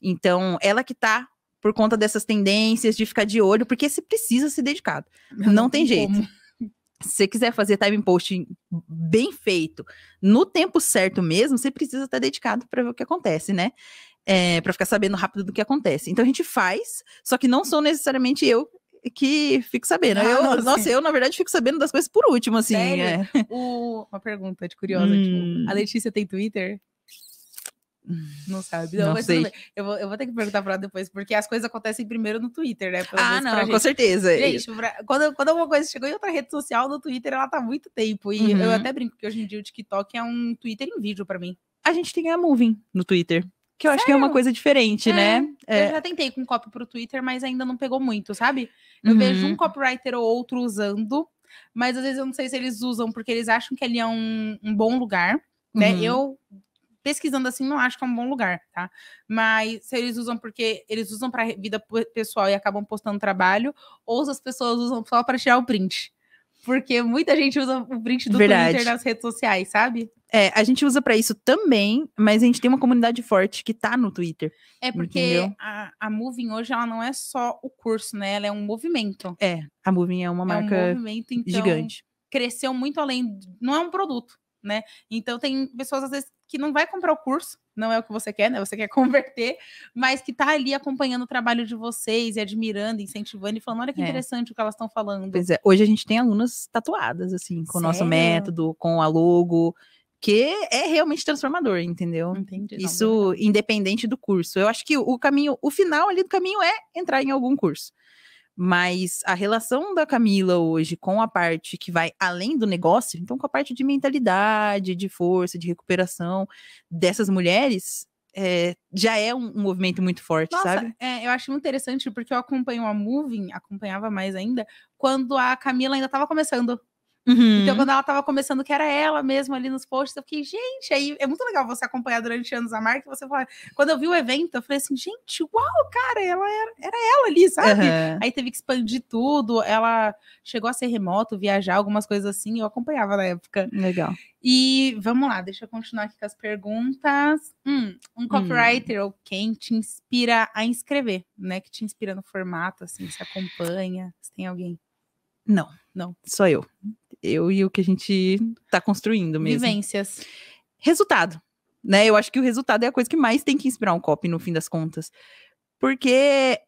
Então, ela que tá por conta dessas tendências, de ficar de olho, porque você precisa ser dedicado. Não, não tem, jeito. Como. (laughs) Se você quiser fazer time posting bem feito, no tempo certo mesmo, você precisa estar dedicado para ver o que acontece, né? é, para ficar sabendo rápido do que acontece. Então a gente faz, só que não sou necessariamente eu que fico sabendo. Ah, eu, nossa. nossa, eu, na verdade, fico sabendo das coisas por último, assim. É. O... Uma pergunta de curiosa, tipo, hum. tipo, a Letícia tem Twitter? Não sabe. Não, não sei. Eu vou, eu vou ter que perguntar pra ela depois, porque as coisas acontecem primeiro no Twitter, né? Pelo ah, não, com certeza. Gente, pra, quando, quando alguma coisa chegou em outra rede social, no Twitter ela tá há muito tempo. E uhum. eu até brinco que hoje em dia o TikTok é um Twitter em vídeo pra mim. A gente tem a Moving no Twitter. Que eu Sério? acho que é uma coisa diferente, é, né? É. Eu é. já tentei com copy pro Twitter, mas ainda não pegou muito, sabe? Eu uhum. vejo um copywriter ou outro usando, mas às vezes eu não sei se eles usam porque eles acham que ali é um, um bom lugar, né? Uhum. Eu pesquisando assim, não acho que é um bom lugar, tá? Mas se eles usam porque eles usam para vida pessoal e acabam postando trabalho, ou se as pessoas usam só para tirar o print. Porque muita gente usa o print do Verdade. Twitter nas redes sociais, sabe? É, a gente usa para isso também, mas a gente tem uma comunidade forte que tá no Twitter. É porque a, a, Moving hoje ela não é só o curso, né? Ela é um movimento. É, a Moving é uma marca é um movimento, então, gigante. Cresceu muito além, não é um produto, né? Então tem pessoas às vezes que não vai comprar o curso, não é o que você quer, né? Você quer (laughs) converter, mas que tá ali acompanhando o trabalho de vocês e admirando, incentivando e falando: olha que é. interessante o que elas estão falando. Pois é, hoje a gente tem alunas tatuadas, assim, com Sério? o nosso método, com a logo. Que é realmente transformador, entendeu? Entendi, Isso não, independente do curso. Eu acho que o caminho, o final ali do caminho é entrar em algum curso. Mas a relação da Camila hoje com a parte que vai além do negócio, então com a parte de mentalidade, de força, de recuperação dessas mulheres, é, já é um, um, movimento muito forte, Nossa, sabe? É, eu acho muito interessante porque eu acompanho a Moving, acompanhava mais ainda, quando a Camila ainda estava começando então, uhum. Então, quando ela tava começando, que era ela mesmo ali nos posts, eu fiquei, gente, aí é muito legal você acompanhar durante anos a marca você Quando eu vi o evento, eu falei assim, gente, uau, cara, ela era, era ela ali, sabe? Uhum. Aí teve que expandir tudo, ela chegou a ser remoto, viajar, algumas coisas assim, eu acompanhava na época. Legal. E vamos lá, deixa eu continuar aqui com as perguntas. Hum, um hum. copywriter hum. ou quem te inspira a escrever, né? Que te inspira no formato, assim, se acompanha, se tem alguém. Não, não. Sou eu. Hum eu e o que a gente tá construindo mesmo. Vivências. Resultado. Né? Eu acho que o resultado é a coisa que mais tem que inspirar um copy no fim das contas. Porque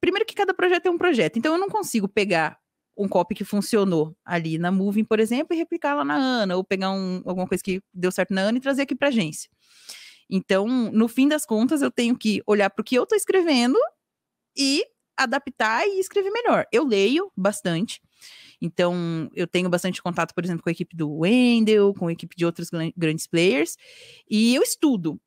primeiro que cada projeto é um projeto. Então eu não consigo pegar um copy que funcionou ali na Moving, por exemplo, e replicar lá na Ana, ou pegar um, alguma coisa que deu certo na Ana e trazer aqui para agência. Então, no fim das contas, eu tenho que olhar para o que eu estou escrevendo e adaptar e escrever melhor. Eu leio bastante, então, eu tenho bastante contato, por exemplo, com a equipe do Wendel, com a equipe de outros grandes players, e eu estudo.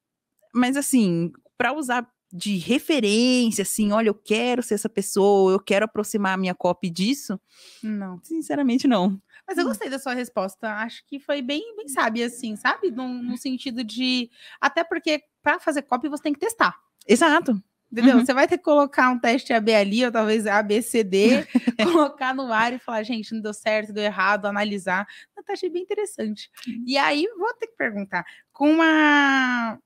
Mas, assim, para usar de referência, assim, olha, eu quero ser essa pessoa, eu quero aproximar a minha copy disso? Não. Sinceramente, não. Mas eu hum. gostei da sua resposta. Acho que foi bem, bem sábia, assim, sabe? No, no sentido de. Até porque para fazer copy você tem que testar. Exato. Entendeu? Uhum. Você vai ter que colocar um teste AB ali, ou talvez ABCD, (laughs) colocar no ar e falar, gente, não deu certo, deu errado, analisar. Uma achei bem interessante. Uhum. E aí, vou ter que perguntar, com uma...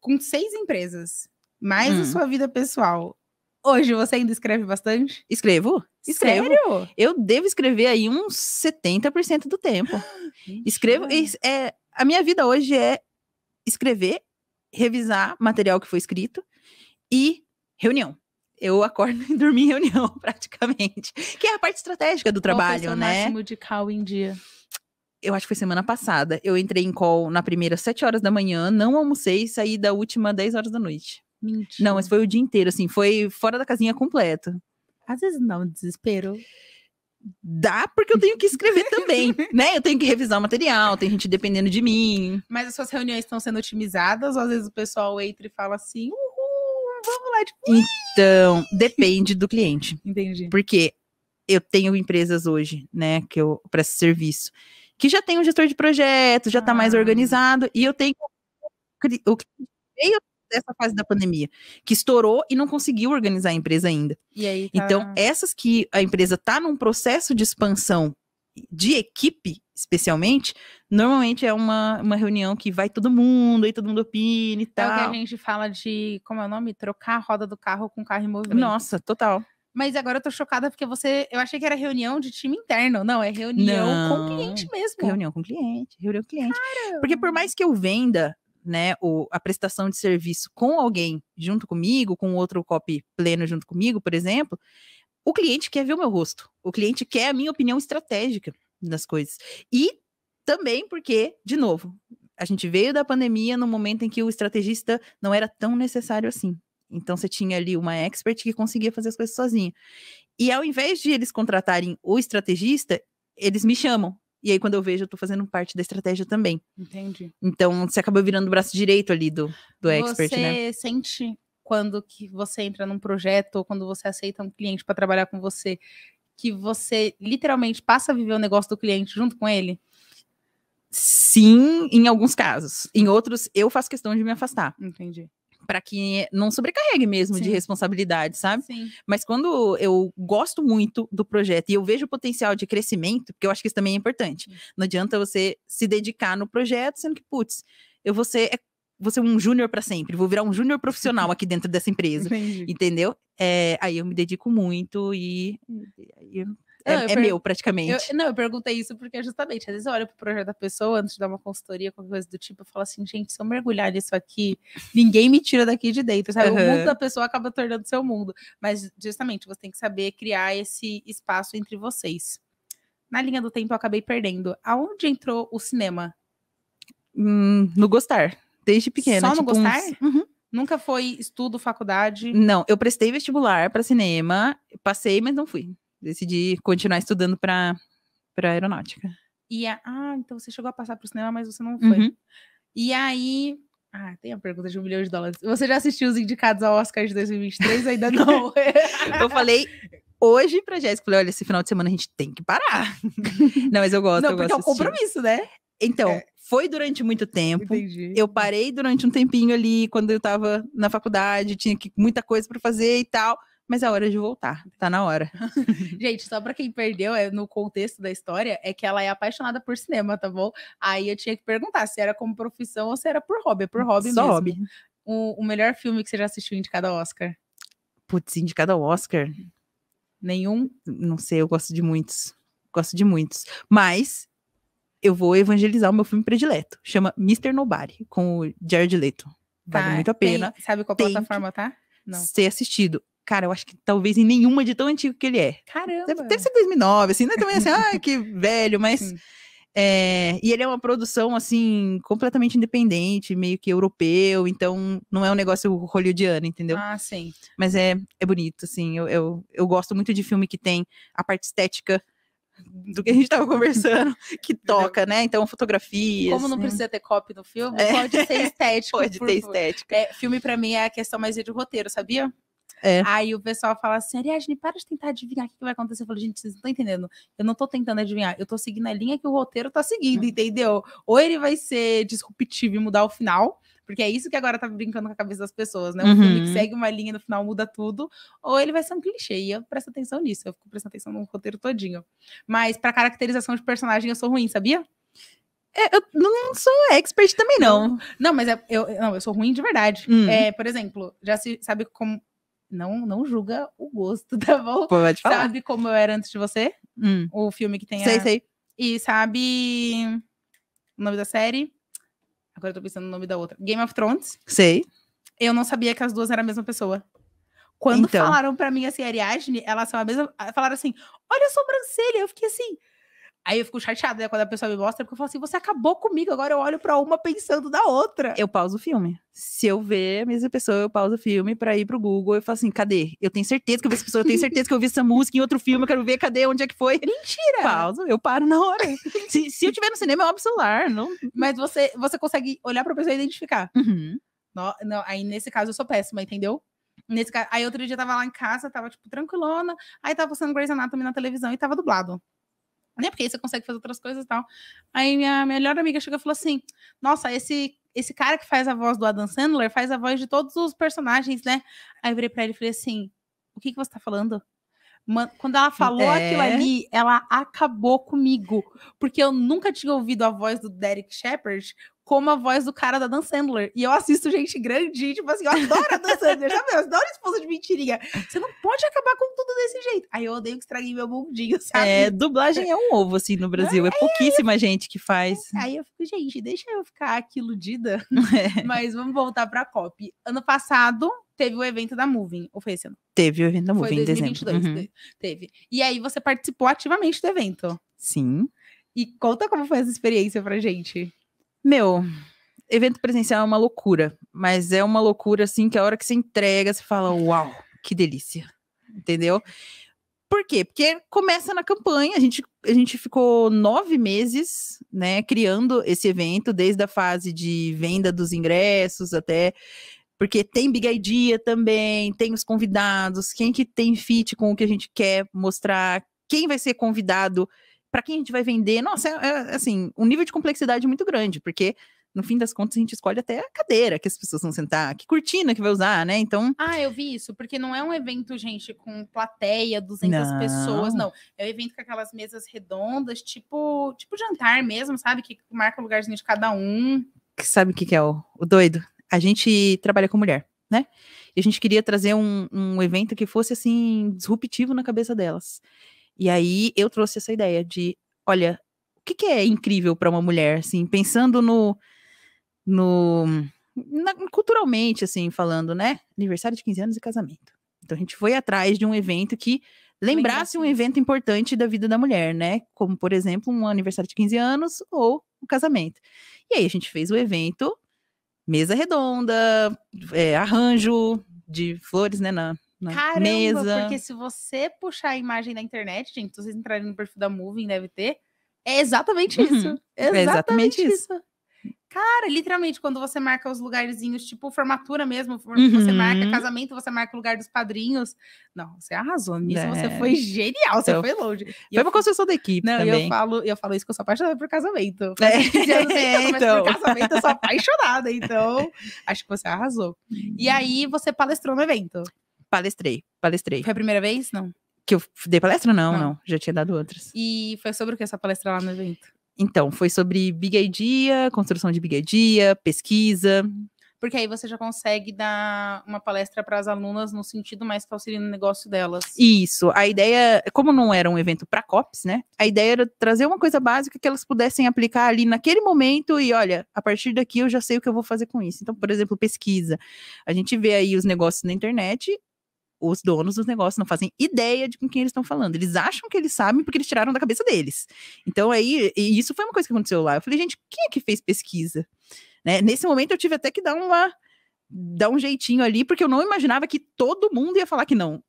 com seis empresas, mais uhum. a hum. sua vida pessoal, hoje você ainda escreve bastante? Escrevo. Escrevo. Sério? Eu devo escrever aí uns 70% do tempo. Escrevo. É, a minha vida hoje é escrever, revisar material que foi escrito e reunião. Eu acordo (laughs) e dormi em reunião, (laughs) praticamente. Que é a parte estratégica do trabalho, Qual foi né? máximo de call em dia? Eu acho que foi semana passada. Eu entrei em call na primeira 7 horas da manhã, não almocei e saí da última 10 horas da noite. Mentira. Não, mas foi o dia inteiro, assim, foi fora da casinha completa. Às vezes não, desespero dá porque eu tenho que escrever (laughs) também, né? Eu tenho que revisar o material, tem gente dependendo de mim. Mas as suas reuniões estão sendo otimizadas? Ou às vezes o pessoal entra e fala assim, vamos lá. Tipo, então, depende do cliente. Entendi. Porque eu tenho empresas hoje, né, que eu presto serviço, que já tem um gestor de projeto, já está mais ah. organizado, e eu tenho o que veio dessa fase da pandemia, que estourou e não conseguiu organizar a empresa ainda. Aí, tá... Então, essas que a empresa está num processo de expansão de equipe, especialmente, normalmente é uma, uma reunião que vai todo mundo, aí todo mundo opina e tal. É o que a gente fala de, como é o nome? Trocar a roda do carro com o carro em movimento. Nossa, total. Mas agora eu tô chocada porque você. Eu achei que era reunião de time interno. Não, é reunião Não, com cliente mesmo. Reunião com cliente, reunião com cliente. Cara. Porque por mais que eu venda, né, o, a prestação de serviço com alguém junto comigo, com outro copy pleno junto comigo, por exemplo, o cliente quer ver o meu rosto, o cliente quer a minha opinião estratégica das coisas. E também porque, de novo, a gente veio da pandemia no momento em que o estrategista não era tão necessário assim. Então você tinha ali uma expert que conseguia fazer as coisas sozinha. E ao invés de eles contratarem o estrategista, eles me chamam. E aí, quando eu vejo, eu tô fazendo parte da estratégia também. Entendi. Então, você acabou virando o braço direito ali do, do expert, você né? Você sente quando que você entra num projeto ou quando você aceita um cliente para trabalhar com você, que você literalmente passa a viver o negócio do cliente junto com ele? Sim, em alguns casos. Em outros, eu faço questão de me afastar. Entendi para que não sobrecarregue mesmo Sim. de responsabilidade, sabe? Sim. Mas quando eu gosto muito do projeto e eu vejo o potencial de crescimento, porque eu acho que isso também é importante. Não adianta você se dedicar no projeto, sendo que, putz, eu vou ser é vou ser um júnior para sempre, vou virar um júnior profissional aqui dentro dessa empresa. Entendi. Entendeu? É, aí eu me dedico muito e. e é, não, é per... meu, praticamente. Eu, não, eu perguntei isso porque justamente, às vezes eu olho pro projeto da pessoa antes de dar uma consultoria, qualquer coisa do tipo, eu falo assim, gente, se eu mergulhar nisso aqui, ninguém me tira daqui de dentro, sabe? Uhum. O mundo da pessoa acaba tornando seu mundo. Mas justamente, você tem que saber criar esse espaço entre vocês. Na linha do tempo, eu acabei perdendo. Aonde entrou o cinema? Hum, no gostar. Desde pequena. Só tipo, no gostar? Uns... Uhum. Nunca foi estudo, faculdade? Não, eu prestei vestibular para cinema, passei, mas não fui. Decidi continuar estudando para aeronáutica. E a... ah, então você chegou a passar para o cinema, mas você não foi. Uhum. E aí, ah, tem a pergunta de um milhão de dólares. Você já assistiu os indicados ao Oscar de 2023? Ainda não. (laughs) eu falei hoje pra Jéssica, falei, olha, esse final de semana a gente tem que parar. (laughs) não, mas eu gosto, não, eu gosto. Porque é um compromisso, né? Então, é. foi durante muito tempo. Entendi. Eu parei durante um tempinho ali, quando eu tava na faculdade, tinha que, muita coisa para fazer e tal. Mas é hora de voltar, tá na hora. (laughs) Gente, só pra quem perdeu, é, no contexto da história, é que ela é apaixonada por cinema, tá bom? Aí eu tinha que perguntar se era como profissão ou se era por hobby. É por hobby só mesmo. hobby. O, o melhor filme que você já assistiu indicado ao Oscar? Putz, indicado ao Oscar? Nenhum? Não sei, eu gosto de muitos. Gosto de muitos. Mas eu vou evangelizar o meu filme predileto. Chama Mr. Nobody, com o Jared Leto. Vale tá, muito a pena. Tem, sabe qual tem plataforma tá? Não. Ser assistido. Cara, eu acho que talvez em nenhuma de tão antigo que ele é. Caramba! Deve, deve ser 2009, assim, né? Também assim, ah, (laughs) que velho, mas... É, e ele é uma produção, assim, completamente independente, meio que europeu, então não é um negócio hollywoodiano, entendeu? Ah, sim. Mas é, é bonito, assim, eu, eu, eu gosto muito de filme que tem a parte estética do que a gente estava conversando, (laughs) que toca, né? Então, fotografias. Como não né? precisa ter copy no filme, é. pode ser (laughs) estético. pode ter estética. É, filme, para mim, é a questão mais de roteiro, sabia? É. Aí o pessoal fala assim, Ariadne, para de tentar adivinhar o que vai acontecer. Eu falo, gente, vocês não estão entendendo. Eu não estou tentando adivinhar. Eu estou seguindo a linha que o roteiro está seguindo, hum. entendeu? Ou ele vai ser disruptivo e mudar o final, porque é isso que agora tá brincando com a cabeça das pessoas, né? Um uhum. filme que uhum. segue uma linha no final muda tudo, ou ele vai ser um clichê. E eu presto atenção nisso, eu fico prestando atenção no roteiro todinho. Mas para caracterização de personagem eu sou ruim, sabia? É, eu não sou expert também, não. Não, não mas é, eu, não, eu sou ruim de verdade. Hum. É, por exemplo, já se sabe como. Não, não julga o gosto, tá bom? Pode falar. Sabe como eu era antes de você? Hum. O filme que tem. Sei, a... sei. E sabe o nome da série? Agora eu tô pensando no nome da outra. Game of Thrones. Sei. Eu não sabia que as duas eram a mesma pessoa. Quando então. falaram para mim assim, Ariadne, elas são a mesma. Falaram assim: olha a sobrancelha. Eu fiquei assim. Aí eu fico chateada, né, quando a pessoa me mostra, porque eu falo assim, você acabou comigo, agora eu olho para uma pensando na outra. Eu pauso o filme. Se eu ver a mesma pessoa, eu pauso o filme para ir pro Google e falo assim, cadê? Eu tenho certeza que eu vi essa pessoa, eu tenho certeza que eu vi essa música em outro filme, eu quero ver, cadê, onde é que foi? Mentira! Pauso, eu paro na hora. (laughs) se, se eu tiver no cinema, eu abro o celular. Não... Mas você, você consegue olhar pra pessoa e identificar. Uhum. Não, não, aí nesse caso eu sou péssima, entendeu? Nesse caso, aí outro dia eu tava lá em casa, tava, tipo, tranquilona. Aí tava passando Grey's Anatomy na televisão e tava dublado. Né? Porque aí você consegue fazer outras coisas e tal. Aí minha melhor amiga chegou e falou assim: Nossa, esse, esse cara que faz a voz do Adam Sandler faz a voz de todos os personagens, né? Aí eu virei pra ele e falei assim: O que, que você tá falando? Quando ela falou é. aquilo ali, ela acabou comigo. Porque eu nunca tinha ouvido a voz do Derek Shepard como a voz do cara da Dan Sandler. E eu assisto gente grande, tipo assim, eu adoro a Dan Sandler, sabe? Eu adoro a esposa de mentirinha. Você não pode acabar com tudo desse jeito. Aí eu odeio que estraguei meu mundinho, sabe? É, dublagem é um ovo, assim, no Brasil. É, é pouquíssima gente que faz. É, aí eu fico, gente, deixa eu ficar aqui iludida. (laughs) É. Mas vamos voltar pra COP. Ano passado, teve o evento da Moving, ou foi esse ano? Teve o evento da Moving em dezembro. Uhum. Teve. E aí você participou ativamente do evento. Sim. E conta como foi essa experiência pra gente. Meu, evento presencial é uma loucura, mas é uma loucura assim que a hora que você entrega, você fala, uau, que delícia. Entendeu? Por quê? Porque começa na campanha, a gente, a gente ficou nove meses, né, criando esse evento, desde a fase de venda dos ingressos até. Porque tem Big Idea também, tem os convidados, quem que tem fit com o que a gente quer mostrar, quem vai ser convidado para quem a gente vai vender? Nossa, é, é, assim, um nível de complexidade muito grande, porque no fim das contas a gente escolhe até a cadeira que as pessoas vão sentar, que cortina que vai usar, né? Então. Ah, eu vi isso, porque não é um evento, gente, com plateia, 200 não. pessoas, não. É um evento com aquelas mesas redondas, tipo, tipo jantar mesmo, sabe? Que marca o lugarzinho de cada um. Que sabe o que, que é o, o doido? A gente trabalha com mulher, né? E a gente queria trazer um, um evento que fosse assim disruptivo na cabeça delas. E aí eu trouxe essa ideia de, olha, o que, que é incrível para uma mulher, assim, pensando no no na, culturalmente assim falando, né? Aniversário de 15 anos e casamento. Então a gente foi atrás de um evento que lembrasse um evento importante da vida da mulher, né? Como por exemplo, um aniversário de 15 anos ou o um casamento. E aí a gente fez o evento mesa redonda, é, arranjo de flores, né, na, né? Caramba, Mesa. porque se você puxar a imagem da internet, gente, vocês entrarem no perfil da Moving, deve ter. É exatamente uhum. isso. Uhum. Exatamente, é exatamente isso. isso. Cara, literalmente, quando você marca os lugarzinhos, tipo formatura mesmo, uhum. você marca uhum. casamento, você marca o lugar dos padrinhos. Não, você arrasou nisso, é. você foi genial, você eu, foi longe. E foi eu, uma construção da equipe não, também. Eu falo, eu falo isso que eu sou apaixonada por casamento. É. Assim, é (laughs) então. por casamento eu sou apaixonada, então (laughs) acho que você arrasou. E uhum. aí você palestrou no evento palestrei, palestrei. Foi a primeira vez? Não. Que eu dei palestra? Não, não, não, Já tinha dado outras. E foi sobre o que essa palestra lá no evento? Então, foi sobre Big Idea, construção de Big Idea, pesquisa. Porque aí você já consegue dar uma palestra para as alunas no sentido mais que auxilia no negócio delas. Isso. A ideia, como não era um evento para COPs, né? A ideia era trazer uma coisa básica que elas pudessem aplicar ali naquele momento e, olha, a partir daqui eu já sei o que eu vou fazer com isso. Então, por exemplo, pesquisa. A gente vê aí os negócios na internet os donos dos negócios não fazem ideia de com quem eles estão falando. Eles acham que eles sabem porque eles tiraram da cabeça deles. Então, aí, isso foi uma coisa que aconteceu lá. Eu falei, gente, quem é que fez pesquisa? Né? Nesse momento, eu tive até que dar uma. Dar um jeitinho ali, porque eu não imaginava que todo mundo ia falar que não.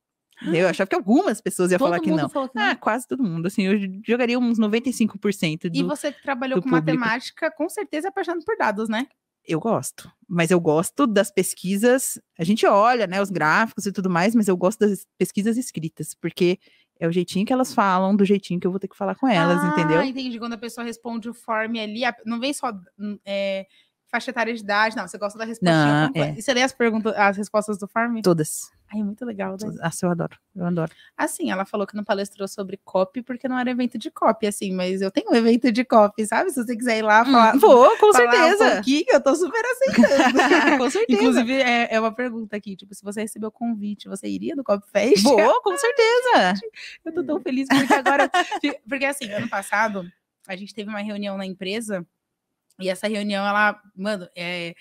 Eu ah. achava que algumas pessoas iam falar que não. que ah, não. Ah, quase todo mundo. Assim, eu jogaria uns 95% do E você que trabalhou com público. matemática, com certeza apaixonado por dados, né? Eu gosto, mas eu gosto das pesquisas. A gente olha, né, os gráficos e tudo mais, mas eu gosto das pesquisas escritas, porque é o jeitinho que elas falam, do jeitinho que eu vou ter que falar com elas, ah, entendeu? Ah, entendi. Quando a pessoa responde o form ali, não vem só hum, é, faixa etária de idade. Não, você gosta da resposta. É. E você lê as perguntas, as respostas do Farm? Todas. Ai, muito legal, né? Ah, eu adoro, eu adoro. Assim, ela falou que não palestrou sobre COP porque não era evento de COP, assim, mas eu tenho um evento de COP, sabe? Se você quiser ir lá hum. falar. Hum, vou, com falar certeza. Um eu tô super aceitando. (laughs) (laughs) com certeza. Inclusive, é, é, uma pergunta aqui: tipo, se você recebeu o convite, você iria no Copy Fest? Vou, (laughs) com certeza. eu tô tão feliz porque agora. porque assim, ano passado, a gente teve uma reunião na empresa e essa reunião, ela, mano, é,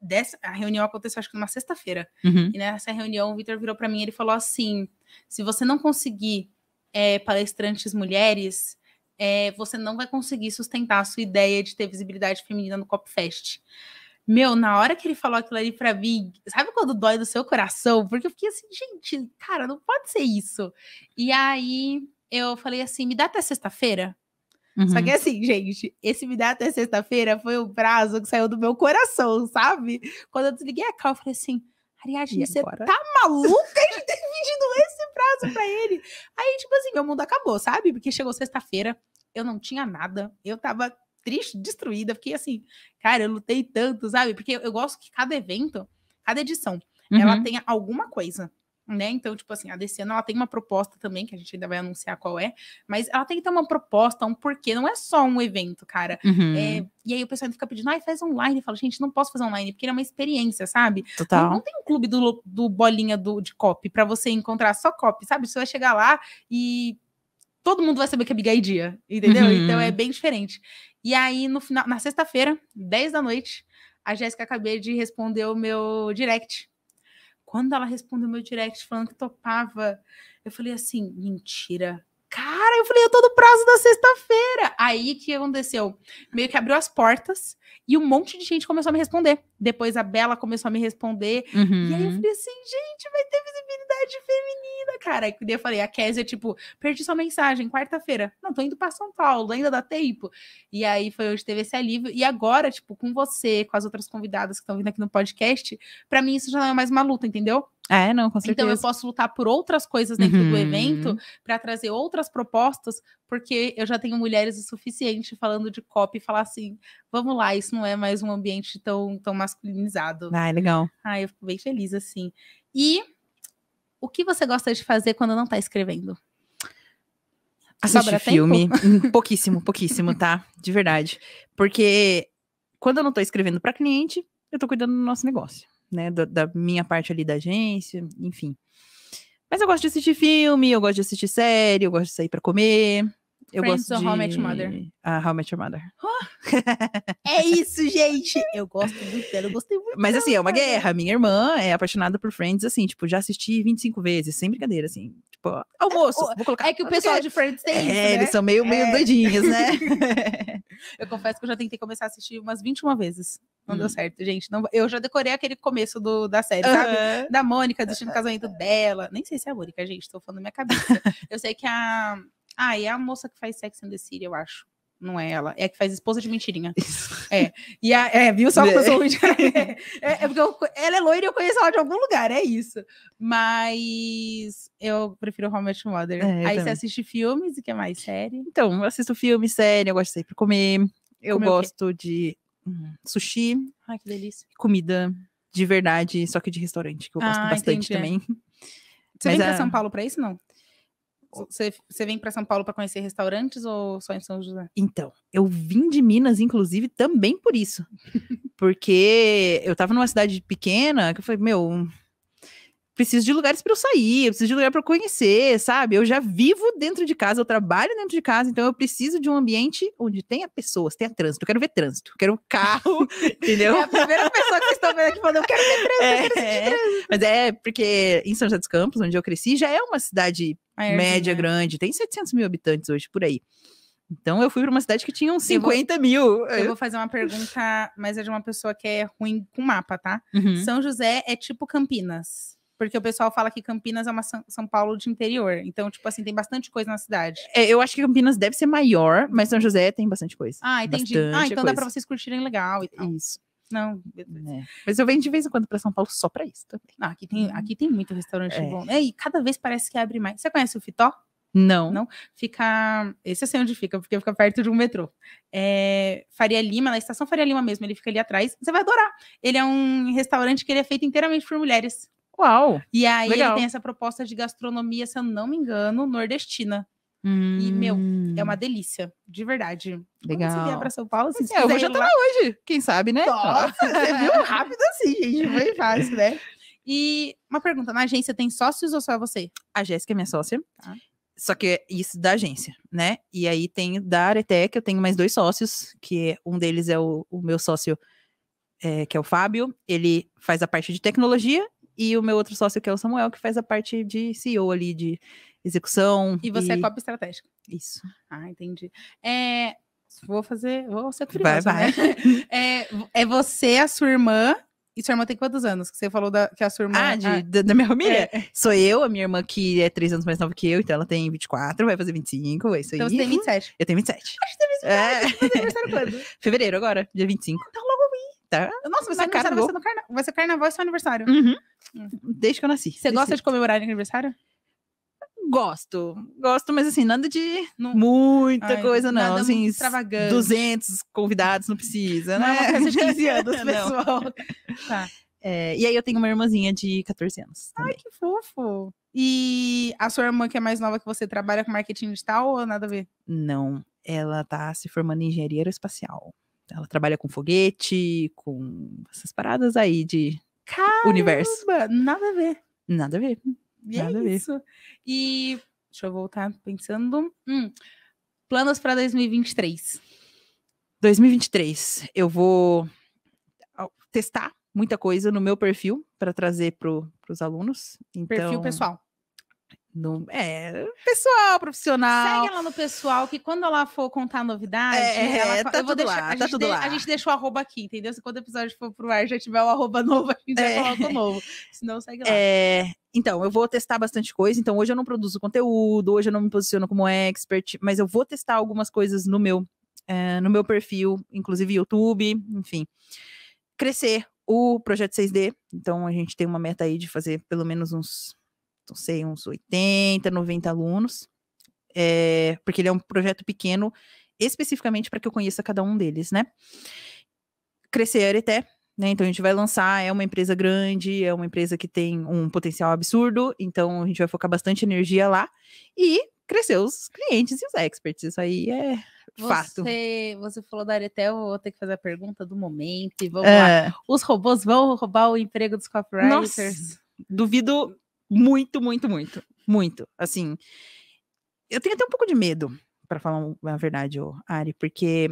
dessa, a reunião aconteceu acho que numa sexta-feira. Uhum. E nessa reunião o Vitor virou para mim e ele falou assim: se você não conseguir é, palestrantes mulheres, é, você não vai conseguir sustentar a sua ideia de ter visibilidade feminina no Copfest. Meu, na hora que ele falou aquilo ali pra mim, sabe quando dói do seu coração? Porque eu fiquei assim, gente, cara, não pode ser isso. E aí eu falei assim: me dá até sexta-feira Uhum. Só que uhum. assim, gente, esse me dá até sexta-feira foi o prazo que saiu do meu coração, sabe? Quando eu desliguei a cal, eu falei assim. Ariadne, você tá maluca? A gente tá esse prazo pra ele. Aí, tipo assim, meu mundo acabou, sabe? Porque chegou sexta-feira, eu não tinha nada, eu tava triste, destruída, fiquei assim, cara, eu lutei tanto, sabe? Porque eu, eu gosto que cada evento, cada edição, uhum. ela tenha alguma coisa né? Então, tipo assim, a desse ano ela tem uma proposta também, que a gente ainda vai anunciar qual é, mas ela tem que ter uma proposta, um porquê, não é só um evento, cara. Uhum. É, e aí o pessoal fica pedindo, ai, ah, faz online. Eu falo, gente, não posso fazer online, porque ele é uma experiência, sabe? Total. Não, não tem um clube do, do bolinha do, de copy para você encontrar só copy, sabe? Você vai chegar lá e todo mundo vai saber que é Big Idea, entendeu? Uhum. Então é bem diferente. E aí, no final, na sexta-feira, 10 da noite, a Jéssica acabei de responder o meu direct quando ela respondeu meu direct falando que topava, eu falei assim: mentira. Cara, eu falei, eu tô no prazo da sexta-feira. Aí que aconteceu? Meio que abriu as portas e um monte de gente começou a me responder. Depois a Bela começou a me responder. Uhum. E aí eu uhum. falei assim, gente, vai ter visibilidade feminina cara. Aí eu falei, a Kézia, tipo, perdi sua mensagem, quarta-feira. Não, tô indo pra São Paulo, ainda dá tempo. E aí foi onde teve esse alívio. E agora, tipo, com você, com as outras convidadas que estão vindo aqui no podcast, para mim isso já não é mais uma luta, entendeu? É, não, com certeza. Então eu posso lutar por outras coisas dentro uhum. do evento para trazer outras propostas, porque eu já tenho mulheres o suficiente falando de copy e falar assim: vamos lá, isso não é mais um ambiente tão, tão masculinizado. Ah, legal. Ah, eu fico bem feliz assim. E o que você gosta de fazer quando não está escrevendo? Assistir filme. Hum, pouquíssimo, pouquíssimo, tá? De verdade. Porque quando eu não estou escrevendo para cliente, eu estou cuidando do nosso negócio, né? Da, da, minha parte ali da agência, enfim. Mas eu gosto de assistir filme, eu gosto de assistir série, eu gosto de sair para comer eu Friends gosto de... How Met Your Mother. Ah, How Met Your Mother. (laughs) é isso, gente! Eu gosto muito dela, eu gostei muito Mas assim, é uma guerra. Minha irmã é apaixonada por Friends, assim, tipo, já assisti 25 vezes, sem brincadeira, assim. Tipo, almoço, vou colocar. É que o pessoal de Friends tem é, isso, né? eles são meio, meio é. doidinhos, né? (laughs) eu confesso que eu já tentei começar a assistir umas 21 vezes. Não hum. deu certo, gente. Não, eu já decorei aquele começo do, da série, sabe? Da Mônica, do time casamento dela. Nem sei se é a Mônica, gente, tô falando na minha cabeça. (laughs) eu sei que a ah, é a moça que faz Sex and the City, eu acho. Não é ela. É a que faz esposa de mentirinha. É. E a, é, viu só (laughs) que eu sou ruim (laughs) é, é porque eu, ela é loira e eu conheço ela de algum lugar, é isso. Mas eu prefiro How Much Mother. É, Aí também. você assiste filmes e quer mais série? Então, eu assisto filme, série, eu gosto sempre de comer. Eu comer gosto de hum, sushi. Ai, que delícia. Comida de verdade, só que de restaurante, que eu gosto ah, bastante entendi. É. também. Você Mas vem pra São Paulo pra isso, não? Você, vem para São Paulo para conhecer restaurantes ou só em São José? Então, eu vim de Minas, inclusive, também por isso. (laughs) Porque eu estava numa cidade pequena que eu falei, meu, preciso de lugares para eu sair, eu preciso de lugar para conhecer, sabe? Eu já vivo dentro de casa, eu trabalho dentro de casa, então eu preciso de um ambiente onde tenha pessoas, tenha trânsito. Eu quero ver trânsito, eu quero um carro, (laughs) entendeu? É a primeira pessoa que vocês estão vendo aqui falando, eu quero ver trânsito, é, eu quero é, trânsito. Mas é porque em São José dos Campos, onde eu cresci, já é uma cidade Maior média, né? grande, tem 700 mil habitantes hoje por aí. Então eu fui para uma cidade que tinha uns 50 eu vou, mil. Eu vou fazer uma pergunta, mas é de uma pessoa que é ruim com mapa, tá? Uhum. São José é tipo Campinas porque o pessoal fala que Campinas é uma São Paulo de interior. Então, tipo assim, tem bastante coisa na cidade. É, eu acho que Campinas deve ser maior, mas São José tem bastante coisa. Ah, entendi. Bastante ah, então coisa. dá pra vocês curtirem legal e tal. Isso. Não, é. mas eu venho de vez em quando para São Paulo só para isso também. Não, aqui tem, aqui tem muito restaurante é. bom. É, e cada vez parece que abre mais. Você conhece o Fitó? Não. Não? Fica. Esse eu sei onde fica, porque fica perto de um metrô. É... Faria Lima, na estação Faria Lima mesmo, ele fica ali atrás. Você vai adorar. Ele é um restaurante que ele é feito inteiramente por mulheres. Uau! E aí legal. ele tem essa proposta de gastronomia, se eu não me engano, nordestina. Hum. E, meu, é uma hum. delícia, de verdade. Legal. Quando você vier pra São Paulo, é, se é, Eu vou jantar lá... hoje, quem sabe, né? Nossa, tá. você viu rápido assim, gente, foi (laughs) fácil, né? E uma pergunta, na agência tem sócios ou só é você? A Jéssica é minha sócia. Tá. Só que isso da agência, né? E aí tem da Aretec, eu tenho mais dois sócios, que um deles é o, o meu sócio, é, que é o Fábio. Ele faz a parte de tecnologia e o meu outro sócio, que é o Samuel, que faz a parte de CEO ali, de execução. E você é e... é copy estratégica. Isso. Ah, entendi. É, vou fazer, vou ser curioso, vai, né? vai. Né? (laughs) É, é você, a sua irmã, e sua irmã tem quantos anos? Que você falou da, que a sua irmã. Ah, de, ah, da, da, minha família? É. é. Sou eu, a minha irmã que é três anos mais nova que eu, então ela tem 24, vai fazer 25, é isso então aí. Então você tem 27. Eu tenho 27. Acho que você tem 27. É. Aniversário quando? (laughs) Fevereiro agora, dia 25. Então Tá. Nossa, você é não carnaval. Vai ser, é carna... vai ser é carnaval e seu aniversário. Uhum. Hum. Desde que eu nasci. Você gosta de comemorar aniversário? Gosto, gosto, mas assim, nada de não. muita Ai, coisa, não. assim, extravagante. 200 convidados não precisa, não né? É uma né? de 15 anos, (laughs) pessoal. (laughs) tá. É, e aí eu tenho uma irmãzinha de 14 anos. Também. Ai, que fofo! E a sua irmã, que é mais nova que você, trabalha com marketing digital ou nada a ver? Não, ela tá se formando em engenharia aeroespacial. Ela trabalha com foguete, com essas paradas aí de Caramba, universo. Nada a ver. Nada a ver. E é nada é a ver. isso. E deixa eu voltar pensando. Hum, planos para 2023. 2023, eu vou testar muita coisa no meu perfil para trazer para os alunos. Então, perfil pessoal no é, pessoal, profissional. Segue ela no pessoal, que quando ela for contar é, novidade, é, ela, tá eu deixar, lá, a, tá gente de, a gente deixa o arroba aqui, entendeu? Se quando o episódio for pro ar já tiver o arroba (laughs) novo, a gente é. já coloca o novo. Senão segue lá. É, então, eu vou testar bastante coisa. Então, hoje eu não produzo conteúdo, hoje eu não me posiciono como expert, mas eu vou testar algumas coisas no meu, é, no meu perfil, inclusive YouTube, enfim. Crescer o projeto 6D. Então, a gente tem uma meta aí de fazer pelo menos uns não sei, uns 80, 90 alunos, é, porque ele é um projeto pequeno, especificamente para que eu conheça cada um deles, né? Crescer a Areté, né? Então a gente vai lançar, é uma empresa grande, é uma empresa que tem um potencial absurdo, então a gente vai focar bastante energia lá e crescer os clientes e os experts. Isso aí é fato. Você, você falou da eu vou ter que fazer a pergunta do momento. E vamos é. lá. Os robôs vão roubar o emprego dos copywriters? Nossa, duvido muito, muito, muito. Muito. Assim, eu tenho até um pouco de medo, para falar a verdade, Ari, porque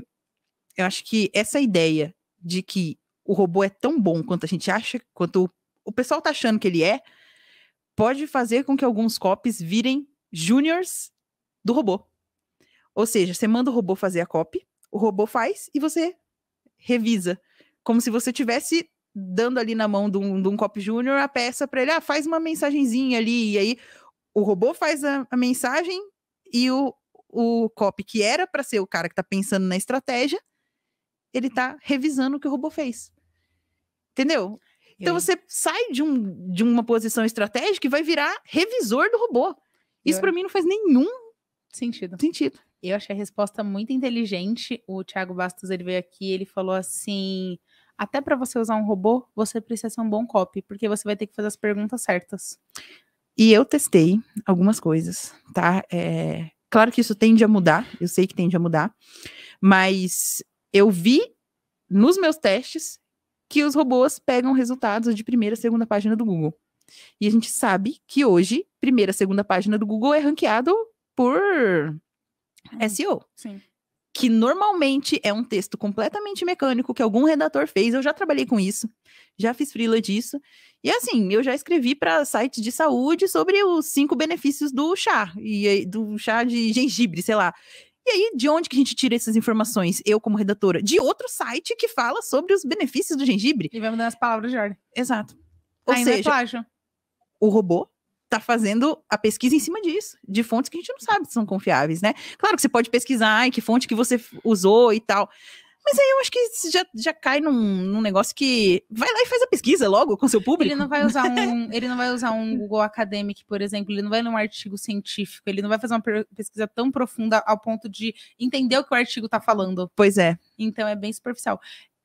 eu acho que essa ideia de que o robô é tão bom quanto a gente acha, quanto o pessoal tá achando que ele é, pode fazer com que alguns copies virem juniors do robô. Ou seja, você manda o robô fazer a copy, o robô faz e você revisa, como se você tivesse dando ali na mão de um, de um cop júnior a peça para ele, ah, faz uma mensagenzinha ali, e aí o robô faz a, a mensagem e o, o cop que era para ser o cara que tá pensando na estratégia, ele hum. tá revisando o que o robô fez. Entendeu? Então você sai de, um, de uma posição estratégica e vai virar revisor do robô. Isso para mim não faz nenhum sentido. sentido. Eu achei a resposta muito inteligente. O Thiago Bastos ele veio aqui, ele falou assim: até para você usar um robô, você precisa ser um bom copy, porque você vai ter que fazer as perguntas certas. E eu testei algumas coisas, tá? É, claro que isso tende a mudar, eu sei que tende a mudar, mas eu vi nos meus testes que os robôs pegam resultados de primeira e segunda página do Google. E a gente sabe que hoje, primeira, segunda página do Google é ranqueado por é. SEO. Sim que normalmente é um texto completamente mecânico que algum redator fez. Eu já trabalhei com isso, já fiz freela disso. E assim, eu já escrevi para sites de saúde sobre os cinco benefícios do chá e do chá de gengibre, sei lá. E aí, de onde que a gente tira essas informações? Eu, como redatora, de outro site que fala sobre os benefícios do gengibre. E vamos dar as palavras de ordem. Exato. Ou Ainda seja, é o robô tá fazendo a pesquisa em cima disso, de fontes que a gente não sabe se são confiáveis, né? Claro que você pode pesquisar, que fonte que você usou e tal. Mas aí eu acho que já, já cai num, num negócio que vai lá e faz a pesquisa logo com seu público. Ele não vai usar (laughs) um, ele não vai usar um Google Academic, por exemplo, ele não vai ler um artigo científico, ele não vai fazer uma pesquisa tão profunda ao ponto de entender o que o artigo está falando. Pois é. Então é bem superficial.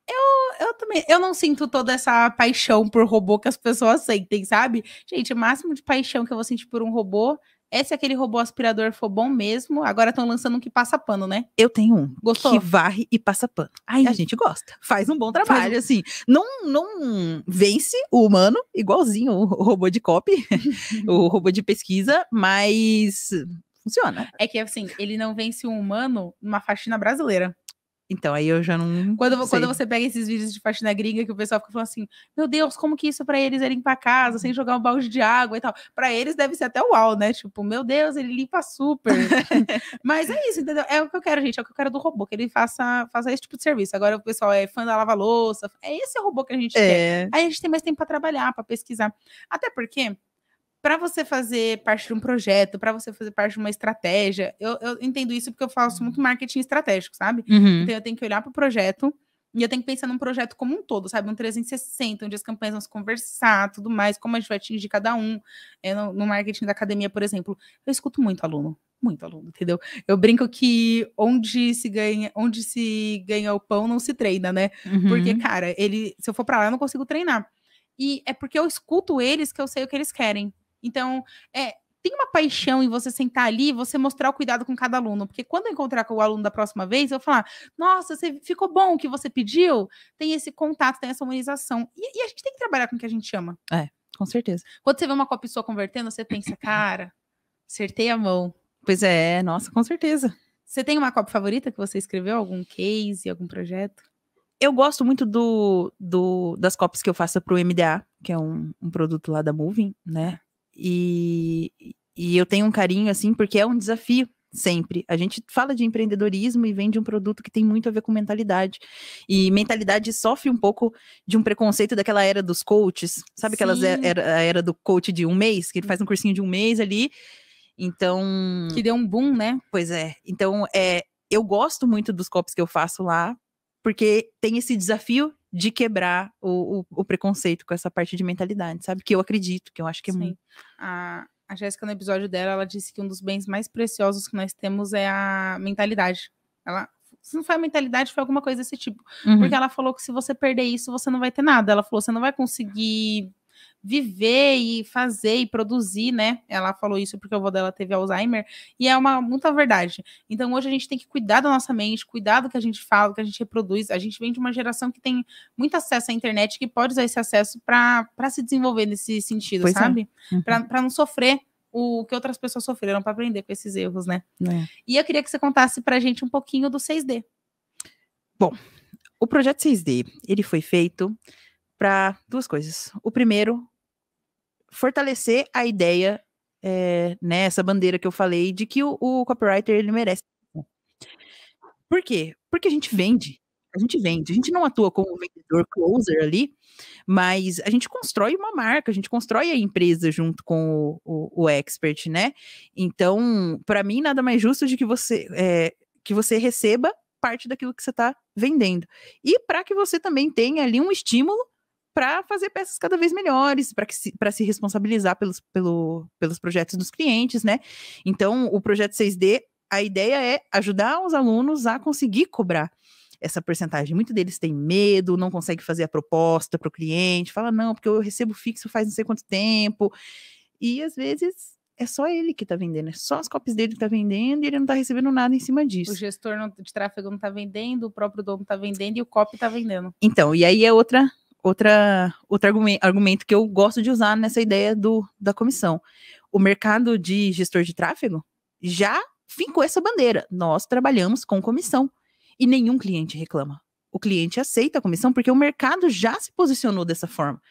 Eu, eu também, eu não sinto toda essa paixão por robô que as pessoas sentem, sabe? Gente, o máximo de paixão que eu vou sentir por um robô é se aquele robô aspirador for bom mesmo. Agora estão lançando um que passa pano, né? Eu tenho um. Gostou? Que varre e passa pano. a gente gosta. Faz um bom trabalho, assim. Não, não vence o humano, igualzinho o robô de copy, (laughs) o robô de pesquisa, mas funciona. É que, assim, ele não vence o humano numa faxina brasileira. Então, aí eu já não. Quando, sei. quando você pega esses vídeos de faxina gringa que o pessoal fica falando assim: Meu Deus, como que isso é para eles é limpar a casa sem jogar um balde de água e tal? Para eles deve ser até uau, né? Tipo, meu Deus, ele limpa super. (laughs) Mas é isso, entendeu? É o que eu quero, gente. É o que eu quero do robô, que ele faça, faça esse tipo de serviço. Agora o pessoal é fã da lava-louça. É esse é robô que a gente é. quer. Aí a gente tem mais tempo para trabalhar, para pesquisar. Até porque para você fazer parte de um projeto, para você fazer parte de uma estratégia, eu, eu, entendo isso porque eu faço muito marketing estratégico, sabe? Uhum. Então eu tenho que olhar para o projeto e eu tenho que pensar num projeto como um todo, sabe? Um 360, onde as campanhas vão se conversar, tudo mais, como a gente vai atingir cada um. É, no, no marketing da academia, por exemplo, eu escuto muito aluno, muito aluno, entendeu? Eu brinco que onde se ganha, onde se ganha o pão não se treina, né? Uhum. Porque cara, ele, se eu for para lá eu não consigo treinar. E é porque eu escuto eles que eu sei o que eles querem. Então, é, tem uma paixão em você sentar ali e você mostrar o cuidado com cada aluno. Porque quando eu encontrar com o aluno da próxima vez, eu vou falar: nossa, você ficou bom o que você pediu? Tem esse contato, tem essa humanização. E, e a gente tem que trabalhar com o que a gente ama. É, com certeza. Quando você vê uma pessoa convertendo, você pensa, (coughs) cara, acertei a mão. Pois é, nossa, com certeza. Você tem uma copa favorita que você escreveu? Algum case, algum projeto? Eu gosto muito do, do das copas que eu faço para o MDA, que é um, um produto lá da Moving, né? E, e eu tenho um carinho, assim, porque é um desafio sempre. A gente fala de empreendedorismo e vende um produto que tem muito a ver com mentalidade. E mentalidade sofre um pouco de um preconceito daquela era dos coaches. Sabe aquela era, era do coach de um mês, que ele faz um cursinho de um mês ali. Então. Que deu um boom, né? Pois é. Então, é, eu gosto muito dos copos que eu faço lá, porque tem esse desafio de quebrar o, o, o, preconceito com essa parte de mentalidade, sabe? Que eu acredito, que eu acho que é muito. A, a Jéssica, no episódio dela, ela disse que um dos bens mais preciosos que nós temos é a mentalidade. Ela se não foi a mentalidade, foi alguma coisa desse tipo. Uhum. Porque ela falou que se você perder isso, você não vai ter nada. Ela falou, você não vai conseguir viver e fazer e produzir, né? Ela falou isso porque o avô dela teve Alzheimer, e é uma muita verdade. Então hoje a gente tem que cuidar da nossa mente, cuidar do que a gente fala, do que a gente reproduz. A gente vem de uma geração que tem muito acesso à internet, que pode usar esse acesso para se desenvolver nesse sentido, pois é. sabe? Uhum. Para não sofrer o que outras pessoas sofreram, para aprender com esses erros, né? É. E eu queria que você contasse para a gente um pouquinho do 6D. Bom, o projeto 6D, ele foi feito para duas coisas. O primeiro, fortalecer a ideia, é, né, essa bandeira que eu falei, de que o, o copywriter ele merece. Por quê? Porque a gente vende. A gente vende. A gente não atua como vendedor closer ali, mas a gente constrói uma marca, a gente constrói a empresa junto com o, o, o expert, né? Então, para mim, nada mais justo de que você, é, que você receba parte daquilo que você está vendendo. E para que você também tenha ali um estímulo para fazer peças cada vez melhores, para se, se responsabilizar pelos, pelo, pelos projetos dos clientes, né? Então, o projeto 6D, a ideia é ajudar os alunos a conseguir cobrar essa porcentagem. Muito deles têm medo, não consegue fazer a proposta para o cliente, fala, não, porque eu recebo fixo faz não sei quanto tempo. E às vezes é só ele que está vendendo, é só as copies dele que está vendendo e ele não está recebendo nada em cima disso. O gestor de tráfego não está vendendo, o próprio dono está vendendo e o copy está vendendo. Então, e aí é outra outra, outro argumento que eu gosto de usar nessa ideia do, da comissão. O mercado de gestor de tráfego já fincou essa bandeira. Nós trabalhamos com comissão e nenhum cliente reclama. O cliente aceita a comissão porque o mercado já se posicionou dessa forma.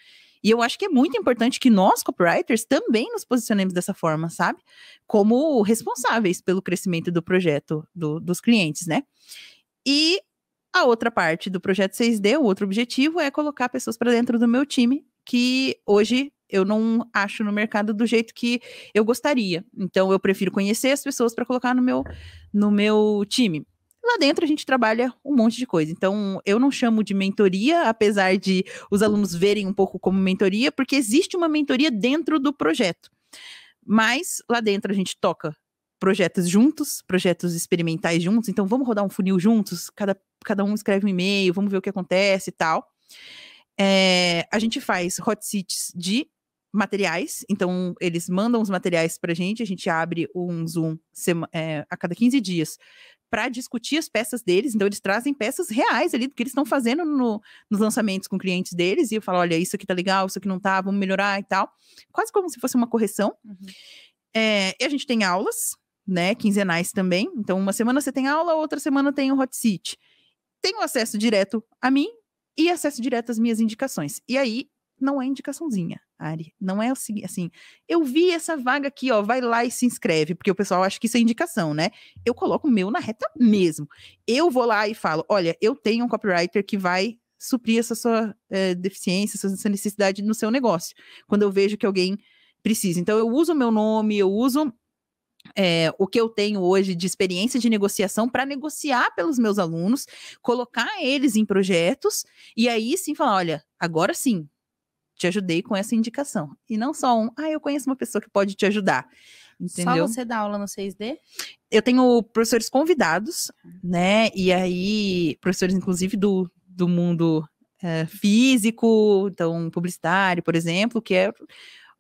E eu acho que é muito importante que nós, copywriters, também nos posicionemos dessa forma, sabe? Como responsáveis pelo crescimento do projeto do, dos clientes, né? E a outra parte do projeto 6D, o outro objetivo é colocar pessoas para dentro do meu time, que hoje eu não acho no mercado do jeito que eu gostaria. Então eu prefiro conhecer as pessoas para colocar no meu no meu time. Lá dentro a gente trabalha um monte de coisa. Então eu não chamo de mentoria, apesar de os alunos verem um pouco como mentoria, porque existe uma mentoria dentro do projeto. Mas lá dentro a gente toca projetos juntos, projetos experimentais juntos. Então vamos rodar um funil juntos. Cada cada um escreve um e-mail, vamos ver o que acontece e tal. É, a gente faz hot seats de materiais, então eles mandam os materiais para a gente, a gente abre um Zoom é, a cada 15 dias para discutir as peças deles, então eles trazem peças reais ali do que eles estão fazendo no, nos lançamentos com clientes deles, e eu falo, olha, isso aqui tá legal, isso aqui não tá, vamos melhorar e tal. Quase como se fosse uma correção. Uhum. É, e a gente tem aulas, né, quinzenais também, então uma semana você tem aula, outra semana tem o um hot seat tenho acesso direto a mim e acesso direto às minhas indicações. E aí não é indicaçãozinha, Ari. Não é assim, eu vi essa vaga aqui, ó, vai lá e se inscreve, porque o pessoal acha que isso é indicação, né? Eu coloco o meu na reta mesmo. Eu vou lá e falo, olha, eu tenho um copywriter que vai suprir essa sua é, deficiência, essa necessidade no seu negócio. Quando eu vejo que alguém precisa. Então eu uso o meu nome, eu uso é, o que eu tenho hoje de experiência de negociação para negociar pelos meus alunos, colocar eles em projetos e aí sim falar: olha, agora sim, te ajudei com essa indicação. E não só um, ah, eu conheço uma pessoa que pode te ajudar. Entendeu? Só você dá aula no 6D? Eu tenho professores convidados, né? E aí, professores, inclusive, do, do mundo é, físico, então, publicitário, por exemplo, que é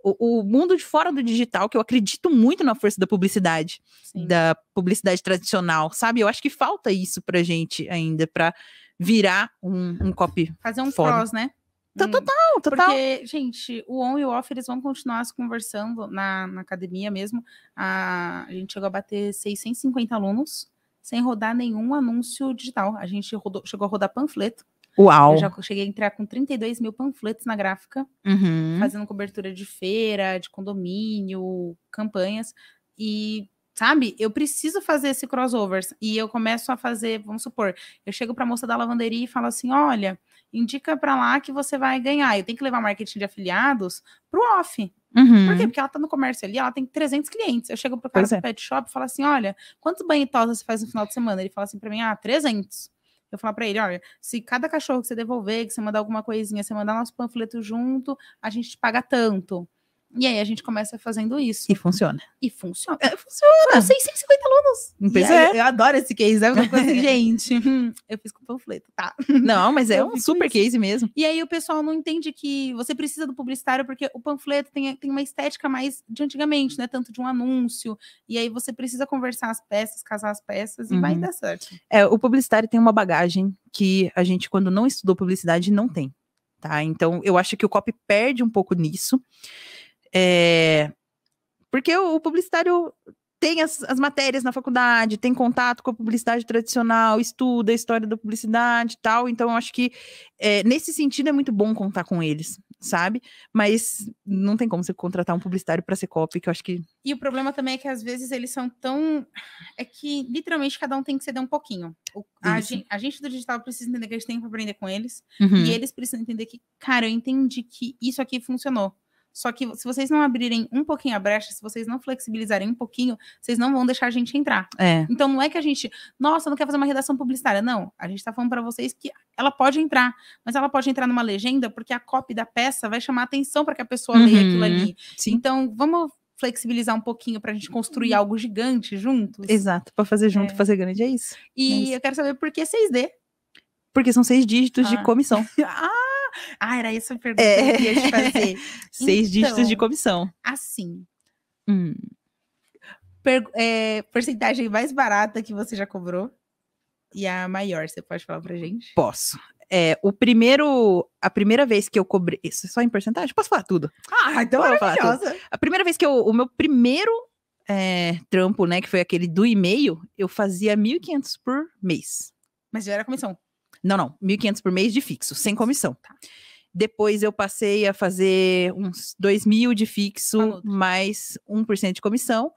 o, mundo de fora do digital, que eu acredito muito na força da publicidade, Sim. da publicidade tradicional, sabe? Eu acho que falta isso pra gente ainda, pra virar um, um copy. Fazer um fora. cross, né? Tá hum. Total, total. Porque, gente, o on e o off, eles vão continuar se conversando na, na academia mesmo. A, a gente chegou a bater 650 alunos sem rodar nenhum anúncio digital. A gente rodou, chegou a rodar panfleto Uau! Eu já cheguei a entrar com 32 mil panfletos na gráfica, uhum. fazendo cobertura de feira, de condomínio, campanhas. E sabe? Eu preciso fazer esse crossover. E eu começo a fazer, vamos supor, eu chego para a moça da lavanderia e falo assim: olha, indica para lá que você vai ganhar. Eu tenho que levar marketing de afiliados para o off. Uhum. Por quê? Porque ela está no comércio ali, ela tem 300 clientes. Eu chego pro cara do é. pet shop e falo assim: olha, quantos banhitosas você faz no final de semana? Ele fala assim para mim: ah, 300. Eu falo para ele, olha, se cada cachorro que você devolver, que você mandar alguma coisinha, você mandar nosso panfleto junto, a gente te paga tanto. E aí a gente começa fazendo isso. E funciona. E funciona. É, funciona. Eu Ah, 650 alunos. Hum, pois é. Eu, eu adoro esse case. Eu assim, (laughs) gente, hum, eu fiz com panfleto, tá? Não, mas é eu um super isso. case mesmo. E aí o pessoal não entende que você precisa do publicitário, porque o panfleto tem, tem uma estética mais de antigamente, né? Tanto de um anúncio. E aí você precisa conversar as peças, casar as peças e uhum. vai dar certo. É, o publicitário tem uma bagagem que a gente, quando não estudou publicidade, não tem. Tá? Então, eu acho que o copy perde um pouco nisso. É, porque o publicitário tem as, as, matérias na faculdade, tem contato com a publicidade tradicional, estuda a história da publicidade e tal. Então, eu acho que é, nesse sentido é muito bom contar com eles, sabe? Mas não tem como você contratar um publicitário para ser copy, que eu acho que. E o problema também é que às vezes eles são tão. É que literalmente cada um tem que ceder um pouquinho. O, a, gente, a, gente, do digital precisa entender que a gente tem que aprender com eles. Uhum. E eles precisam entender que, cara, eu entendi que isso aqui funcionou. Só que se vocês não abrirem um pouquinho a brecha, se vocês não flexibilizarem um pouquinho, vocês não vão deixar a gente entrar. É. Então não é que a gente, nossa, não quer fazer uma redação publicitária. Não, a gente está falando para vocês que ela pode entrar, mas ela pode entrar numa legenda porque a copy da peça vai chamar atenção para que a pessoa uhum. leia aquilo ali. Sim. Então vamos flexibilizar um pouquinho para a gente construir uhum. algo gigante juntos. Exato, para fazer junto, é. fazer grande é isso. E é isso. eu quero saber por que 6D? Porque são seis dígitos ah. de comissão. (laughs) ah! (laughs) ah, era essa a pergunta é. que eu ia te é. fazer. (laughs) Seis então, dígitos de então, comissão. Assim. Hum. Per, é, porcentagem mais barata que você já cobrou e a maior, você pode falar pra gente? Posso. É, o primeiro, a primeira vez que eu cobri isso é só em porcentagem? Posso falar tudo? Ah, então é maravilhosa. A primeira vez que eu, o meu primeiro é, trampo, né, que foi aquele do e-mail, eu fazia 1.500 por mês. Mas já era comissão? Não, não, 1.500 por mês de fixo, sem comissão. Tá. Depois eu passei a fazer uns 2 mil de fixo, Falou. Tá mais 1% de comissão.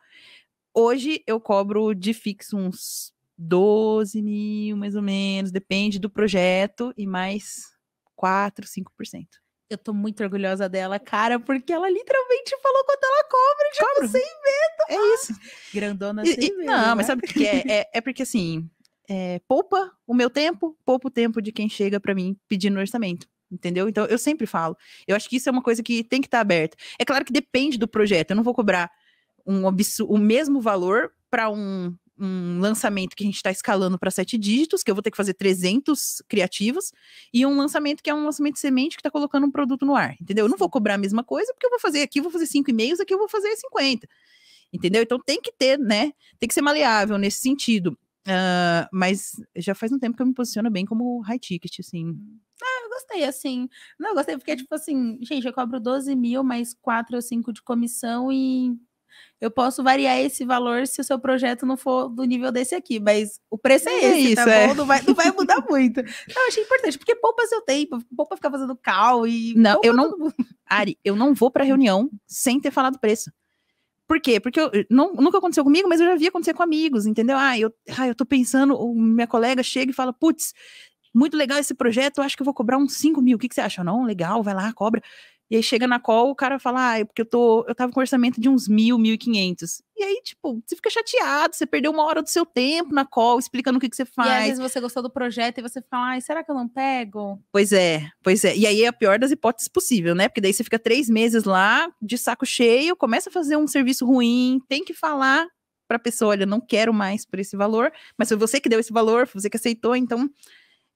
Hoje eu cobro de fixo uns 12 mil, mais ou menos, depende do projeto, e mais 4, 5%. Eu tô muito orgulhosa dela, cara, porque ela literalmente falou quanto ela cobra, tipo, Cobro. sem medo. É isso. Grandona e, sem e, medo. Não, né? mas sabe o que é? é? é? porque assim, é, poupa o meu tempo, poupa o tempo de quem chega para mim pedindo orçamento. Entendeu? Então, eu sempre falo. Eu acho que isso é uma coisa que tem que estar tá aberta. É claro que depende do projeto. Eu não vou cobrar um o mesmo valor para um, um lançamento que a gente está escalando para sete dígitos, que eu vou ter que fazer 300 criativos, e um lançamento que é um lançamento semente que está colocando um produto no ar. Entendeu? Eu não vou cobrar a mesma coisa, porque eu vou fazer aqui, eu vou fazer cinco e-mails, aqui eu vou fazer 50 entendeu? Então tem que ter, né? Tem que ser maleável nesse sentido. Uh, mas já faz um tempo que eu me posiciono bem como high ticket, assim. Hum. Ah, eu gostei, assim. Não, eu gostei, porque, uhum. tipo assim, gente, eu cobro 12 mil mais 4 ou 5 de comissão e eu posso variar esse valor se o seu projeto não for do nível desse aqui, mas o preço é, é esse, tá isso, tá é. bom? Não vai, não vai mudar (laughs) muito. Não, eu achei importante, porque poupa seu tempo, poupa ficar fazendo cal e. Não, eu não. Ari, eu não vou pra reunião sem ter falado preço. Por quê? Porque eu, não, nunca aconteceu comigo, mas eu já vi acontecer com amigos, entendeu? Ah, eu, ah, eu tô pensando, minha colega chega e fala, putz, muito legal esse projeto, eu acho que eu vou cobrar uns 5 mil, o que, que você acha? Não, legal, vai lá, cobra. E aí chega na call, o cara fala, ah, é porque eu tô, eu tava com orçamento de uns mil, mil e quinhentos. E aí, tipo, você fica chateado, você perdeu uma hora do seu tempo na call, explicando o que, que você faz. E às vezes você gostou do projeto e você fala, ai, será que eu não pego? Pois é, pois é. E aí é a pior das hipóteses possível, né? Porque daí você fica três meses lá, de saco cheio, começa a fazer um serviço ruim, tem que falar pra pessoa, olha, não quero mais por esse valor, mas foi você que deu esse valor, foi você que aceitou, então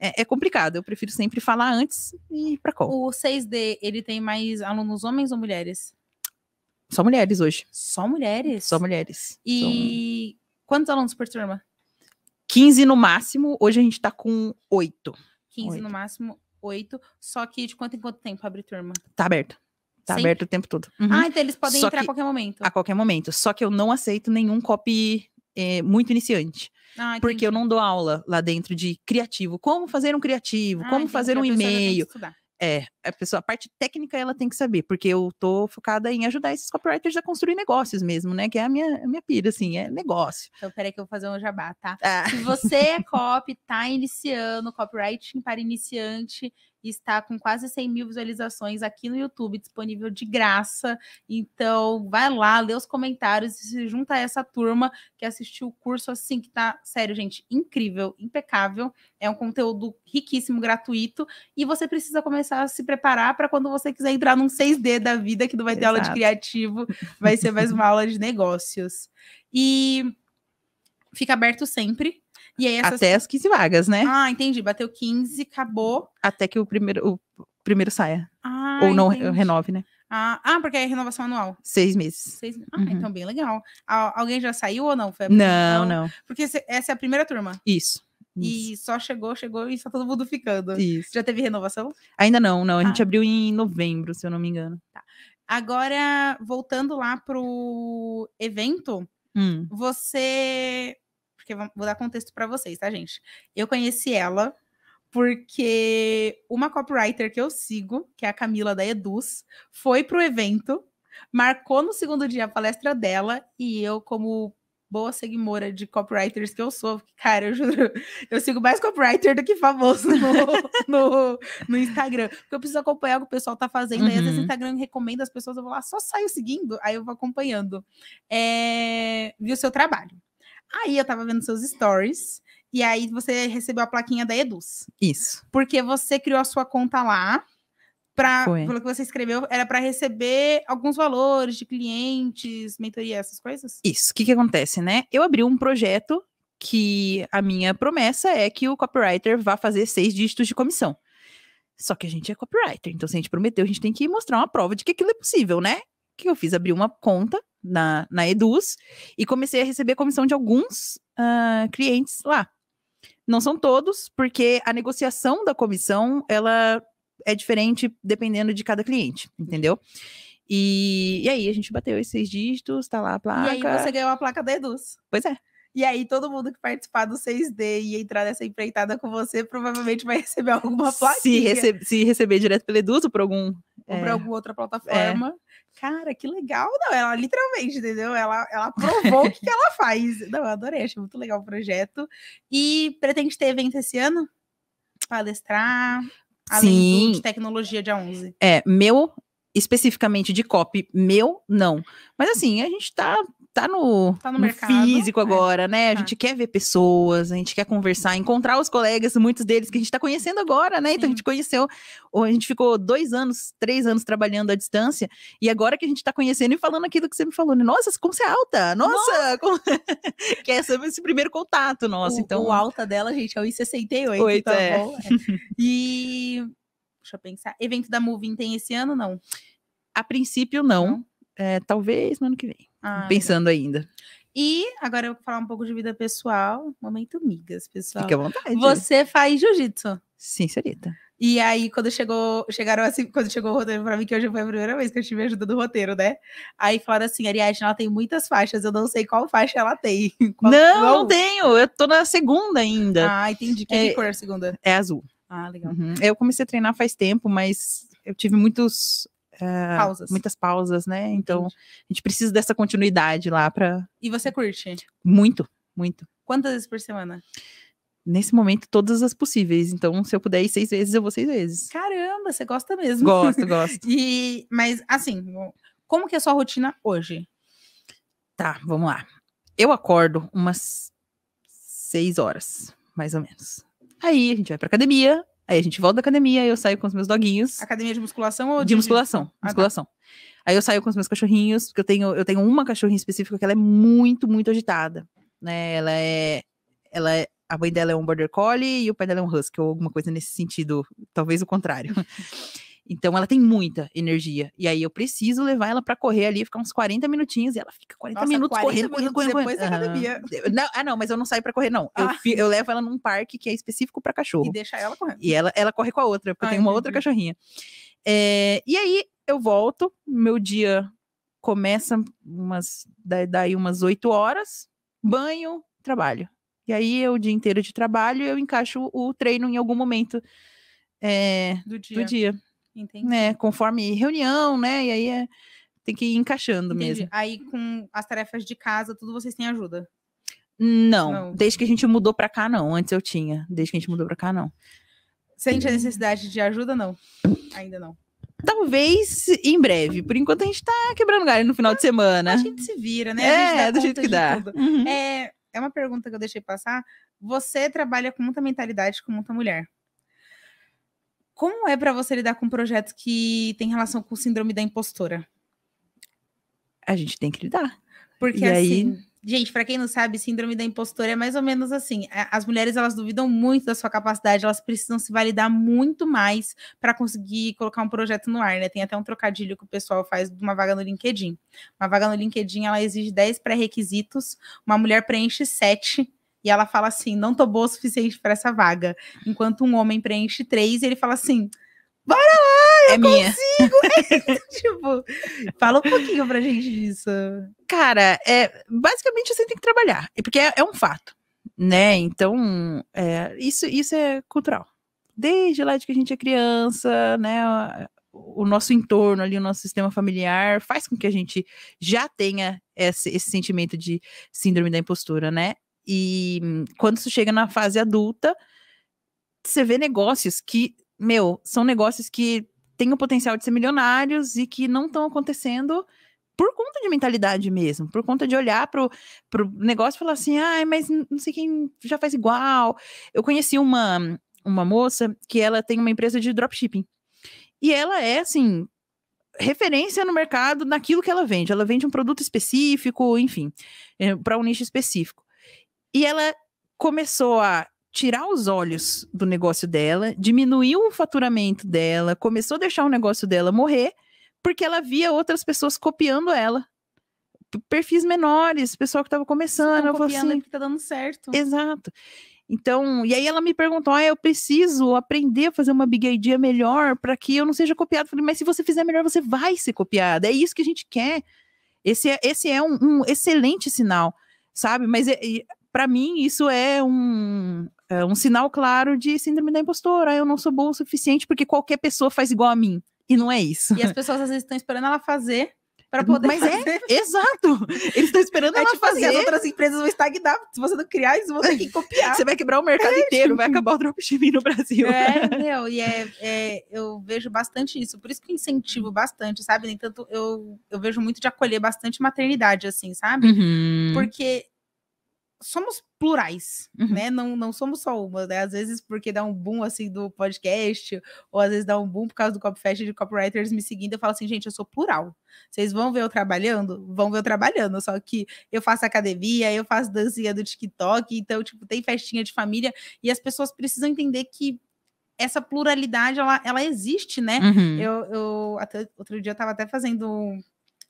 é, é complicado. Eu prefiro sempre falar antes e ir pra qual. O 6D, ele tem mais alunos homens ou mulheres? Só mulheres hoje. Só mulheres? Só mulheres. E São... quantos alunos por turma? 15 no máximo, hoje a gente tá com 8. 15 8. no máximo, 8. Só que de quanto em quanto tempo abre turma? Tá aberto. Tá Sempre? aberto o tempo todo. Uhum. Ah, então eles podem Só entrar que... a qualquer momento. A qualquer momento. Só que eu não aceito nenhum copy é, muito iniciante. Ah, porque eu não dou aula lá dentro de criativo. Como fazer um criativo, ah, como entendi. fazer um e-mail. É, a pessoa, a parte técnica ela tem que saber, porque eu tô focada em ajudar esses copywriters a construir negócios mesmo, né? Que é a minha, a minha pira, assim, é negócio. Então, peraí que eu vou fazer um jabá, tá? Ah. Se você é copy, tá iniciando, copywriting para iniciante, está com quase 100 mil visualizações aqui no YouTube, disponível de graça. Então, vai lá, lê os comentários e se junta a essa turma que assistiu o curso assim, que tá, sério, gente, incrível, impecável. É um conteúdo riquíssimo, gratuito. E você precisa começar a se preparar para quando você quiser entrar num 6D da vida, que não vai ter Exato. aula de criativo, vai ser mais uma (laughs) aula de negócios. E fica aberto sempre e aí essas... Até as 15 vagas, né? Ah, entendi. Bateu 15, acabou. Até que o primeiro, o primeiro saia. Ah, Ou não renove, né? Ah, ah, porque é renovação anual. Seis meses. Seis... Ah, uhum. então bem legal. alguém já saiu ou não? Foi não, então? não. Porque essa é a primeira turma. Isso. Isso. E só chegou, chegou e só todo mundo ficando. Isso. Já teve renovação? Ainda não, não. A ah. gente abriu em novembro, se eu não me engano. Tá. Agora, voltando lá pro evento, hum. você porque vou dar contexto para vocês, tá, gente? Eu conheci ela porque uma copywriter que eu sigo, que é a Camila da Eduz, foi pro evento, marcou no segundo dia a palestra dela e eu, como boa seguidora de copywriters que eu sou, cara, eu juro, (laughs) eu sigo mais copywriter do que famoso no, (laughs) no, no Instagram, porque eu preciso acompanhar o que o pessoal tá fazendo, uhum. aí às vezes o uhum. Instagram recomenda as pessoas, eu vou lá, só saio seguindo, aí eu vou acompanhando. É, vi o seu trabalho. Aí eu tava vendo seus stories. E aí você recebeu a plaquinha da Eduz. Isso. Porque você criou a sua conta lá. Pra, pelo que você escreveu, era para receber alguns valores de clientes, mentoria, essas coisas? Isso. O que, que acontece, né? Eu abri um projeto que a minha promessa é que o copywriter vá fazer seis dígitos de comissão. Só que a gente é copywriter, então se a gente prometeu, a gente tem que mostrar uma prova de que aquilo é possível, né? que eu fiz? Abri uma conta na, na Eduz e comecei a receber comissão de alguns uh, clientes lá. Não são todos, porque a negociação da comissão ela é diferente dependendo de cada cliente, entendeu? E, e aí a gente bateu esses dígitos, tá lá a placa. E aí você ganhou a placa da Eduz. Pois é. E aí, todo mundo que participar do 6D e entrar nessa empreitada com você, provavelmente vai receber alguma plaquinha. Se, se receber direto pelo Eduto, por algum... Ou é... por alguma outra é. plataforma. É. Cara, que legal. Não, ela literalmente, entendeu? Ela, ela provou o que, que ela faz. Não, eu adorei, achei muito legal o projeto. E pretende ter evento esse ano? Palestrar? Além Sim. de tecnologia dia 11. É, meu especificamente de copy, meu não. Mas assim, a gente tá tá no, tá no, no físico é. agora, é. né? A tá. gente quer ver pessoas, a gente quer conversar, encontrar os colegas, muitos deles que a gente está conhecendo agora, né? Sim. Então a gente conheceu, a gente ficou dois anos, três anos trabalhando à distância, e agora que a gente está conhecendo e falando aquilo que você me falou, né? Nossa, como você é alta! Nossa! Como... (laughs) que é esse primeiro contato nosso, o, então. O alta dela, gente, é o I68, Oito, então, é. é. Bom, é. E... Deixa eu pensar. Evento da Moving tem esse ano, não? A princípio, não. não. É, talvez no ano que vem. Ah, tá. pensando ainda. E agora eu vou falar um pouco de vida pessoal. Momento migas, pessoal. Fique à vontade. Você faz jiu-jitsu. Sim, senhorita. E aí, quando chegou, chegaram assim, quando chegou o roteiro pra mim, que hoje foi a primeira vez que eu tive ajuda do roteiro, né? Aí falaram assim, Ariadne, ela tem muitas faixas, eu não sei qual faixa ela tem. (laughs) Qual, não, qual? não tenho, eu tô na segunda ainda. Ah, entendi. Que é, cor é a segunda? É azul. Ah, legal. Uhum. Eu comecei a treinar faz tempo, mas eu tive muitos ah, pausas. muitas pausas, né? Então, a gente precisa dessa continuidade lá para. E você curte? Muito, muito. Quantas vezes por semana? Nesse momento, todas as possíveis. Então, se eu puder ir seis vezes, eu vou seis vezes. Caramba, você gosta mesmo. Gosto, (laughs) gosto. e, mas, assim, como que é a sua rotina hoje? Tá, vamos lá. Eu acordo umas seis horas, mais ou menos. Aí a gente vai pra academia, Aí a gente volta da academia, eu saio com os meus doguinhos. Academia de musculação ou de, de musculação? De... Ah, tá. musculação. Tá. Aí eu saio com os meus cachorrinhos, porque eu tenho, eu tenho uma cachorrinha específica que ela é muito, muito agitada. Né? Ela é. Ela é, a mãe dela é um border collie e o pai dela é um husky, ou alguma coisa nesse sentido, talvez o contrário. (laughs) Então ela tem muita energia. E aí eu preciso levar ela para correr ali, ficar uns 40 minutinhos, e ela fica 40 Nossa, minutos 40 correndo, minutos correndo, correndo, depois correndo. Depois da academia. Não, ah, não, mas eu não saio para correr, não. Ah. Eu, eu, levo ela num parque que é específico para cachorro. E deixa ela correndo. E ela, ela corre com a outra, porque Ai, eu ah, tenho uma outra cachorrinha. É, e aí eu volto, meu dia começa umas daí umas 8 horas, banho, trabalho. E aí é o dia inteiro de trabalho, eu encaixo o treino em algum momento é, do dia. Do dia. Entendi. Né, conforme reunião, né? E aí é, tem que ir encaixando Entendi. mesmo. Aí com as tarefas de casa, tudo vocês têm ajuda? Não, não. desde que a gente mudou para cá não. Antes eu tinha, desde que a gente mudou para cá não. Sente a necessidade de ajuda não? Ainda não. Talvez em breve. Por enquanto a gente tá quebrando galho no final de ah, semana. A gente se vira, né? É, do jeito que dá. Uhum. É, é uma pergunta que eu deixei passar. Você trabalha com muita mentalidade com muita mulher. Como é para você lidar com um projeto que tem relação com síndrome da impostora? A gente tem que lidar. Porque e assim, aí... gente, para quem não sabe, síndrome da impostora é mais ou menos assim. É, as mulheres elas duvidam muito da sua capacidade, elas precisam se validar muito mais para conseguir colocar um projeto no ar, né? Tem até um trocadilho que o pessoal faz de uma vaga no LinkedIn. Uma vaga no LinkedIn, ela exige 10 pré-requisitos, uma mulher preenche 7 e ela fala assim: não tô boa o suficiente para essa vaga. Enquanto um homem preenche três, ele fala assim: bora lá, eu é consigo. (laughs) tipo, fala um pouquinho pra gente disso. Cara, é, basicamente você tem que trabalhar. Porque é, é um fato, né? Então, é, isso, isso é cultural. Desde lá de que a gente é criança, né? o nosso entorno ali, o nosso sistema familiar, faz com que a gente já tenha esse, esse sentimento de síndrome da impostura, né? E quando você chega na fase adulta, você vê negócios que, meu, são negócios que têm o potencial de ser milionários e que não estão acontecendo por conta de mentalidade mesmo, por conta de olhar pro, pro negócio e falar assim, ah, mas não sei quem já faz igual. Eu conheci uma, uma moça que ela tem uma empresa de dropshipping. E ela é, assim, referência no mercado naquilo que ela vende. Ela vende um produto específico, enfim, eh, para um nicho específico. E ela começou a tirar os olhos do negócio dela, diminuiu o faturamento dela, começou a deixar o negócio dela morrer, porque ela via outras pessoas copiando ela. Perfis menores, pessoal que estava começando. Estão copiando assim, que tá dando certo. Exato. Então, e aí ela me perguntou: ah, eu preciso aprender a fazer uma big idea melhor para que eu não seja copiado. Eu falei, mas se você fizer melhor, você vai ser copiado. É isso que a gente quer. Esse é, esse é um, um excelente sinal, sabe? Mas é, para mim, isso é um, é um sinal claro de síndrome da impostora. Eu não sou boa o suficiente porque qualquer pessoa faz igual a mim. E não é isso. E as pessoas às vezes estão esperando ela fazer para poder Mas é, fazer. é, (laughs) exato. Eles estão esperando é, ela tipo fazer. Assim, as outras empresas vão estagnar. Se você não criar, eles vão ter que copiar. você vai quebrar o mercado é, inteiro, tipo... vai acabar o dropshipping no Brasil. É, (laughs) meu, e é, é, eu vejo bastante isso. Por isso que eu incentivo bastante, sabe? Nem entanto, eu, eu vejo muito de acolher bastante maternidade, assim, sabe? Uhum. Porque somos plurais, uhum. né? Não, não somos só uma, né? Às vezes porque dá um boom assim do podcast, ou às vezes dá um boom por causa do copyfest de copywriters me seguindo, eu falo assim, gente, eu sou plural. Vocês vão ver eu trabalhando? Vão ver eu trabalhando, só que eu faço academia, eu faço dancinha do TikTok, então tipo, tem festinha de família e as pessoas precisam entender que essa pluralidade ela, ela existe, né? Uhum. Eu, eu até, outro dia eu tava até fazendo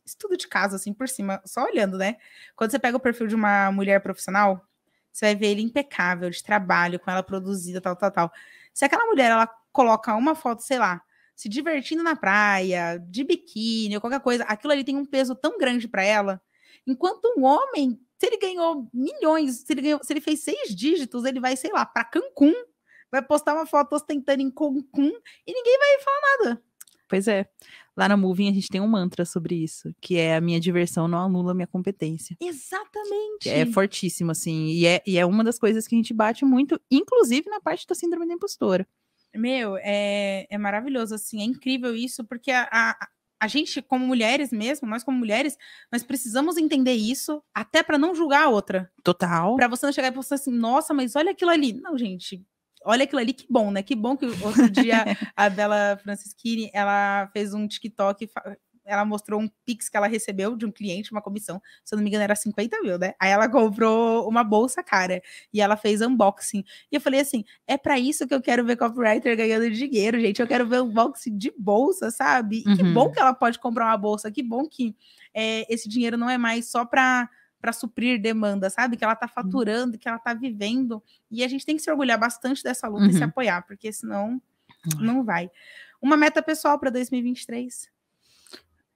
estudo de caso, assim, por cima, só olhando, né? Quando você pega o perfil de uma mulher profissional, você vai ver ele impecável, de trabalho, com ela produzida, tal, tal, tal. Se aquela mulher, ela coloca uma foto, sei lá, se divertindo na praia, de biquíni ou qualquer coisa, aquilo ali tem um peso tão grande para ela. Enquanto um homem, se ele ganhou milhões, se ele, ganhou, se ele fez seis dígitos, ele vai, sei lá, para Cancún, vai postar uma foto ostentando em Cancún e ninguém vai falar nada. Pois é. Lá na Moving a gente tem um mantra sobre isso, que é a minha diversão não anula minha competência. Exatamente! É fortíssimo, assim, e é, e é uma das coisas que a gente bate muito, inclusive na parte da síndrome da impostora. Meu, é, é maravilhoso, assim, é incrível isso, porque a, a a gente, como mulheres mesmo, nós como mulheres, nós precisamos entender isso até para não julgar a outra. Total. Para você não chegar e pensar assim, nossa, mas olha aquilo ali. Não, gente, olha aquilo ali, que bom, né? Que bom que outro dia a Bela Francischini, ela fez um TikTok, ela mostrou um Pix que ela recebeu de um cliente, uma comissão, se eu não me engano era 50 mil, né? Aí ela comprou uma bolsa cara e ela fez unboxing. E eu falei assim, é para isso que eu quero ver copywriter ganhando dinheiro, gente. Eu quero ver unboxing de bolsa, sabe? E uhum. que bom uhum. que ela pode comprar uma bolsa, que bom que é, esse dinheiro não é mais só para para suprir demanda, sabe? Que ela está uhum. faturando, que ela está vivendo. E a gente tem que se orgulhar bastante dessa luta uhum. e se uhum. apoiar, porque senão não vai. Uma meta pessoal para 2023?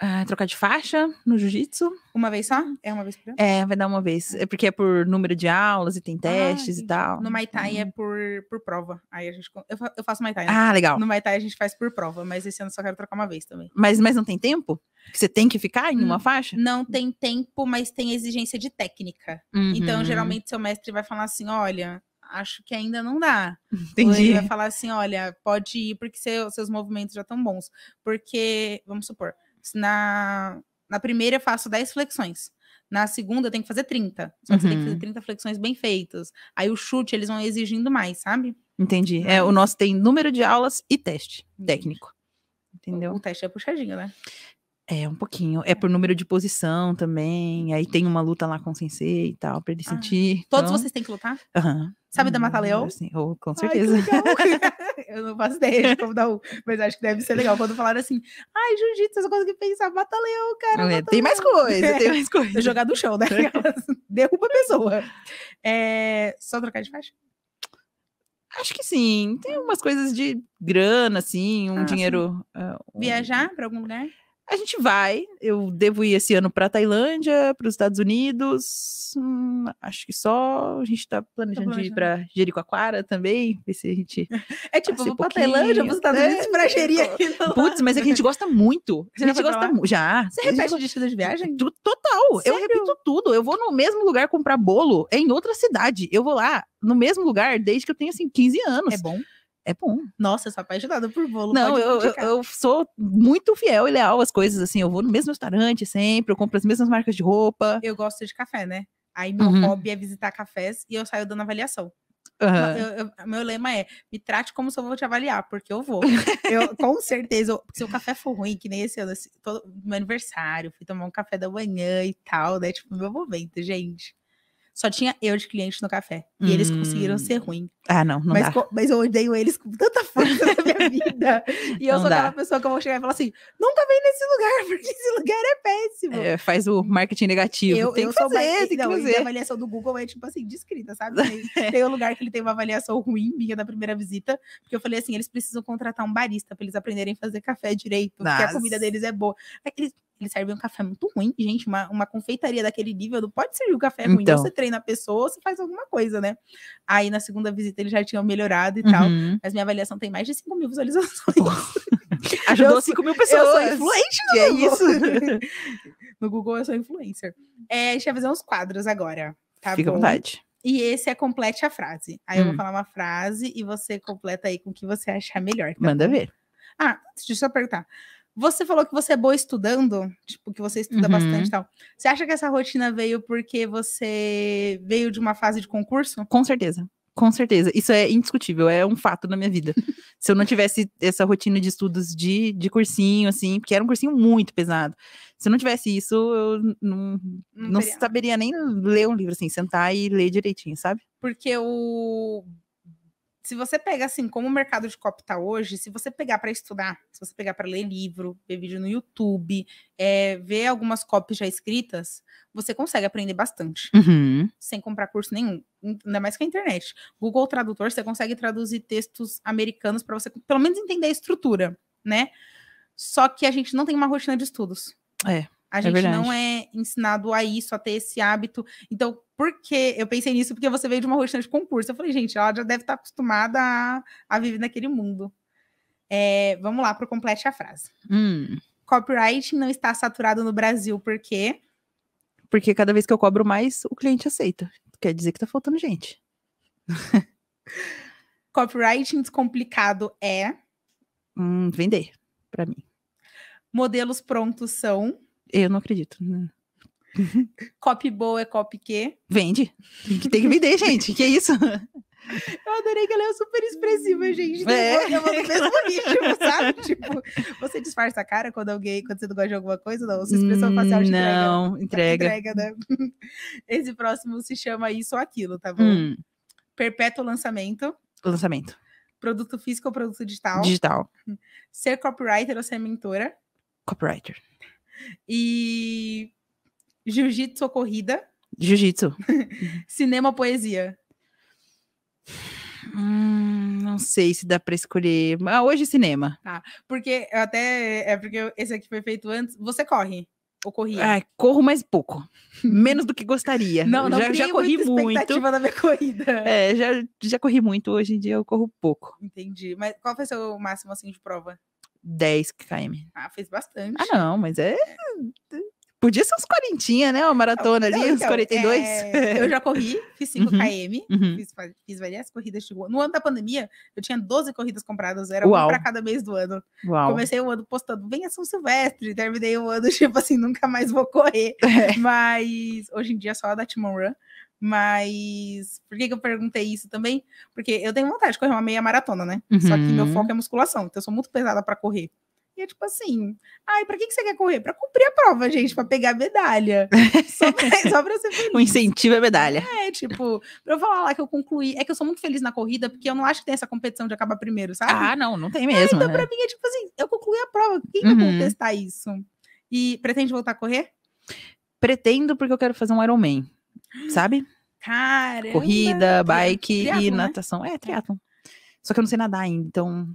Ah, trocar de faixa no jiu-jitsu. Uma vez só? Uhum. É uma vez por ano? É, vai dar uma vez. É porque é por número de aulas e tem ah, testes ah, e tal. No Maitai é por, por prova. Aí a gente. Eu, eu faço Maitai. Né? Ah, legal. No Maitai a gente faz por prova, mas esse ano só quero trocar uma vez também. Mas, mas não tem tempo? Você tem que ficar em uma hum, faixa? Não tem tempo, mas tem exigência de técnica. Então, uhum. Então, geralmente, seu mestre vai falar assim: olha, acho que ainda não dá. Entendi. Ou ele vai falar assim: olha, pode ir porque seu, seus movimentos já estão bons. Porque, vamos supor, na, na primeira eu faço 10 flexões. Na segunda eu tenho que fazer 30. Só que uhum. você tem que fazer 30 uhum. flexões bem feitas. Aí o chute eles vão exigindo mais, sabe? Entendi. É, o nosso tem número de aulas e teste técnico. Entendeu? O teste é puxadinho, né? É, um pouquinho. É, é por número de posição também. Aí tem uhum. uma luta lá com o sensei e tal, pra ele ah, sentir. Todos então... vocês têm que lutar? Uhum. Sabe hum, da Mataleão? Sim, oh, com certeza. Ai, (laughs) (laughs) eu não faço ideia de como dar um, mas acho que deve ser legal quando falaram assim: ai, jiu-jitsu, eu só consegui pensar, Mataleão, cara. É, Mata tem mais coisa, tem (laughs) mais coisa. Jogar do chão, né? Derruba a pessoa. É, só trocar de faixa? Acho que sim. Tem ah. umas coisas de grana, assim, um ah, dinheiro. Uh, um... Viajar para algum lugar? A gente vai. Eu devo ir esse ano para Tailândia, para os Estados Unidos. Hum, acho que só. A gente está planejando, ir para Jericoacoara também. Ver se a gente. É tipo, vou para Tailândia, para os Estados Unidos, é, para então. Putz, mas é que a gente gosta muito. Você a gente gosta muito. Já. Você repete destino de viagem? Total. Sério? Eu repito tudo. Eu vou no mesmo lugar comprar bolo em outra cidade. Eu vou lá no mesmo lugar desde que eu tenho, assim, 15 anos. É bom é bom. Nossa, eu sou apaixonada por bolo. Não, eu, eu, sou muito fiel e leal às coisas, assim. Eu vou no mesmo restaurante sempre, eu compro as mesmas marcas de roupa. Eu gosto de café, né? Aí meu uhum. hobby é visitar cafés e eu saio dando avaliação. Uhum. Eu, eu, meu lema é: me trate como se eu vou te avaliar, porque eu vou. Eu, com certeza, eu, se o café for ruim, que nem esse ano, assim, todo, meu aniversário, fui tomar um café da manhã e tal, né? Tipo, meu momento, gente. Só tinha eu de cliente no café. E hum. eles conseguiram ser ruim. Ah, não, não mas, dá. Mas eu odeio eles com tanta (laughs) força na minha vida. E eu não sou dá. aquela pessoa que eu vou chegar e falar assim, nunca vem nesse lugar, (laughs) porque esse lugar é péssimo. É, faz o marketing negativo. Eu, tem eu que sou fazer, mais, tem não, que fazer. a avaliação do Google é, tipo assim, descrita, sabe? Tem, (laughs) é. tem um lugar que ele tem uma avaliação ruim, minha, da primeira visita. Porque eu falei assim, eles precisam contratar um barista pra eles aprenderem a fazer café direito. Nossa. Porque a comida deles é boa. Eles ele serve um café muito ruim, gente. Uma, uma confeitaria daquele nível não pode servir o um café ruim. Então. você treina a pessoa, ou você faz alguma coisa, né? Aí na segunda visita ele já tinha melhorado e uhum. tal. Mas minha avaliação tem mais de 5 mil visualizações. (laughs) Ajudou 5 mil pessoas. Eu sou influente, no é isso. (laughs) no Google eu sou influencer. É, gente vai fazer uns quadros agora. Tá Fica bom? à vontade. E esse é complete a frase. Aí hum. eu vou hum. falar uma frase e você completa aí com o que você achar melhor. Tá Manda bom? ver. Ah, deixa eu só perguntar. Você falou que você é boa estudando, tipo, que você estuda uhum. bastante e tal. Você acha que essa rotina veio porque você veio de uma fase de concurso? Com certeza. Com certeza. Isso é indiscutível, é um fato na minha vida. (laughs) Se eu não tivesse essa rotina de estudos de, de cursinho, assim, porque era um cursinho muito pesado. Se eu não tivesse isso, eu não, não, não saberia nem ler um livro, assim, sentar e ler direitinho, sabe? Porque o se você pega assim, como o mercado de copo está hoje, se você pegar para estudar, se você pegar para ler livro, ver vídeo no YouTube, é, ver algumas copies já escritas, você consegue aprender bastante. Uhum. Sem comprar curso nenhum. Ainda mais que a internet. Google Tradutor, você consegue traduzir textos americanos para você, pelo menos, entender a estrutura, né? Só que a gente não tem uma rotina de estudos. É. A é gente é não é ensinado a isso, a ter esse hábito. Então, por que eu pensei nisso? Porque você veio de uma rotina de concurso. Eu falei, gente, ela já deve estar acostumada a, a viver naquele mundo. É, vamos lá para o complete a frase. Hum. não está saturado no Brasil, por quê? Porque cada vez que eu cobro mais, o cliente aceita. Quer dizer que está faltando gente. (laughs) Copywriting descomplicado é. Hum, vender, para mim. Modelos prontos são eu não acredito. Né? Copy boa é copy que? Vende. Tem que, vender, gente. Que isso? Eu adorei que ela é super expressiva, gente. É. Eu vou no mesmo ritmo, sabe? Tipo, você disfarça a cara quando alguém, quando você não gosta de alguma coisa, não? Sua expressão hum, facial te não, entrega. entrega. entrega né? Esse próximo se chama isso ou aquilo, tá bom? Hum. Perpétuo lançamento. Lançamento. Produto físico ou produto digital? Digital. Ser copywriter ou ser mentora? Copywriter. E jiu-jitsu ou corrida? Jiu-jitsu. (laughs) Cinema ou poesia? Hum, não sei se dá para escolher. Ah, hoje cinema. Ah, porque até é porque esse aqui foi feito antes. Você corre ou corria? Ah, corro mais pouco, menos do que gostaria. Não, não já, já corri muito. da minha corrida. É, já já corri muito. Hoje em dia eu corro pouco. Entendi. Mas qual foi seu máximo assim de prova? 10 km. Ah, fez ah, bastante. Ah, não, mas é. Podia ser uns 40, né? Uma então, maratona ali, então, uns 42. É, eu já corri, fiz 5 km, uhum, uhum. Fiz, fiz, várias corridas de No ano da pandemia, eu tinha 12 corridas compradas, era Uau. uma para cada mês do ano. Uau. Comecei o ano postando, venha São Silvestre, terminei o ano, (laughs) tipo assim, nunca mais vou correr. (laughs) É. Mas hoje em dia só a da Timon Run. Mas por que, que eu perguntei isso também? Porque eu tenho vontade de correr uma meia maratona, né? Uhum. Só que meu uhum. foco é musculação, então eu sou muito pesada para correr. E é tipo assim, ai, pra que, que você quer correr? Pra cumprir a prova, gente, pra pegar a medalha. (laughs) Só pra, só pra ser feliz. O incentivo é medalha. É, tipo, pra eu falar lá que eu concluí. É que eu sou muito feliz na corrida, porque eu não acho que tem essa competição de acabar primeiro, sabe? Ah, não, não tem é, mesmo. É, então, né? pra mim é tipo assim, eu concluí a prova. Quem uhum. vai contestar isso? E pretende voltar a correr? Pretendo, porque eu quero fazer um Ironman, sabe? Cara. Corrida, é bike triatlon, e né? natação. Né? É, triatlon. Só que eu não sei nadar ainda, então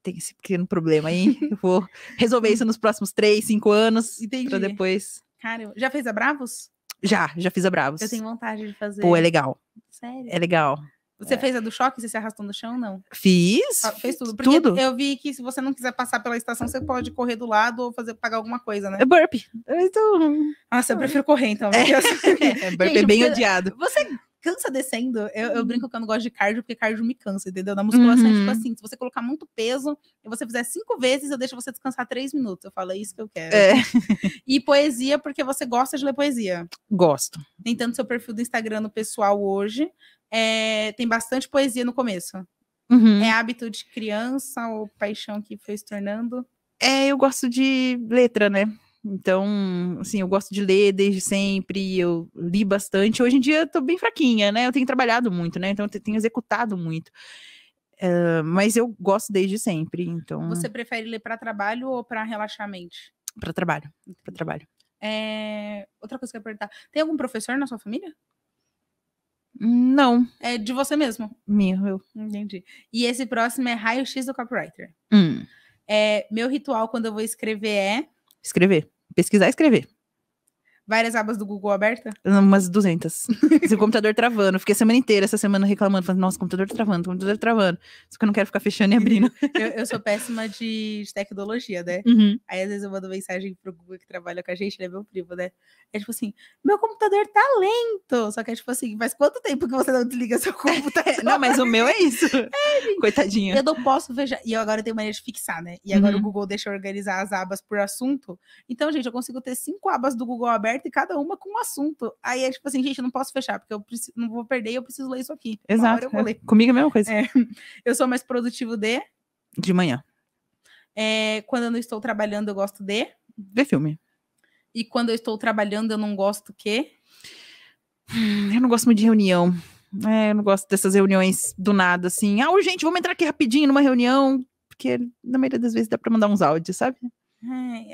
tem esse pequeno problema aí. (laughs) eu vou resolver isso nos próximos três, cinco anos. Entendi. Pra depois. Cara, já fez a Bravos? Já, já fiz a Bravos. Eu tenho vontade de fazer. Pô, é legal. Sério? É legal. Você é. fez a do choque? Você se arrastou no chão? Não. Fiz. Ah, fez tudo. Porque tudo. eu vi que se você não quiser passar pela estação, você pode correr do lado ou fazer pagar alguma coisa, né? É burpe. Então... Nossa, eu ah. prefiro correr, então. É. (laughs) Assim. é, burp é Gente, é bem odiado. Você cansa descendo. Eu, eu, uhum. brinco que eu não gosto de cardio, porque cardio me cansa, entendeu? Na musculação, é tipo uhum. tipo assim, se você colocar muito peso e você fizer cinco vezes, eu deixo você descansar três minutos. Eu falo, é isso que eu quero. É. E poesia, porque você gosta de ler poesia. Gosto. Tentando seu perfil do Instagram no pessoal hoje, é, tem bastante poesia no começo. Uhum. É hábito de criança ou paixão que foi se tornando? É, eu gosto de letra, né? Então, assim, eu gosto de ler desde sempre, eu li bastante. Hoje em dia eu tô bem fraquinha, né? Eu tenho trabalhado muito, né? Então eu tenho executado muito. Uh, mas eu gosto desde sempre, então... Você prefere ler para trabalho ou para relaxar a mente? Para trabalho, para trabalho. É... Outra coisa que eu ia perguntar, tem algum professor na sua família? Não. É de você mesmo. Meu. eu. Entendi. E esse próximo é raio-x do copywriter. Hum. É, meu ritual quando eu vou escrever é. Escrever. Pesquisar e escrever. Várias abas do Google aberta? Umas 200. Seu computador travando. Fiquei a semana inteira, essa semana, reclamando. Falando, nossa, computador travando, computador travando. Só que eu não quero ficar fechando e abrindo. (laughs) eu, eu, sou péssima de, tecnologia, né? Uhum. Aí, às vezes, eu mando mensagem pro Google que trabalha com a gente, ele é né? meu primo, né? É tipo assim, meu computador tá lento. Só que é tipo assim, faz quanto tempo que você não desliga seu computador? (laughs) não, mas o meu é isso. (laughs) É, Coitadinho. Eu não posso fechar. E eu agora tenho maneira de fixar, né? E agora uhum. o Google deixa organizar as abas por assunto. Então, gente, eu consigo ter cinco abas do Google abertas aberta e cada uma com um assunto. Aí é tipo assim, gente, eu não posso fechar, porque eu preciso, não vou perder eu preciso ler isso aqui. Exato. É. Comigo é a mesma coisa. É. (laughs) Eu sou mais produtivo de. De manhã. É, quando eu não estou trabalhando, eu gosto de. Ver filme. E quando eu estou trabalhando, eu não gosto que. Hum, eu não gosto muito de reunião. É, eu não gosto dessas reuniões do nada, assim. Ah, gente, vamos entrar aqui rapidinho numa reunião, porque na maioria das vezes dá para mandar uns áudios, sabe?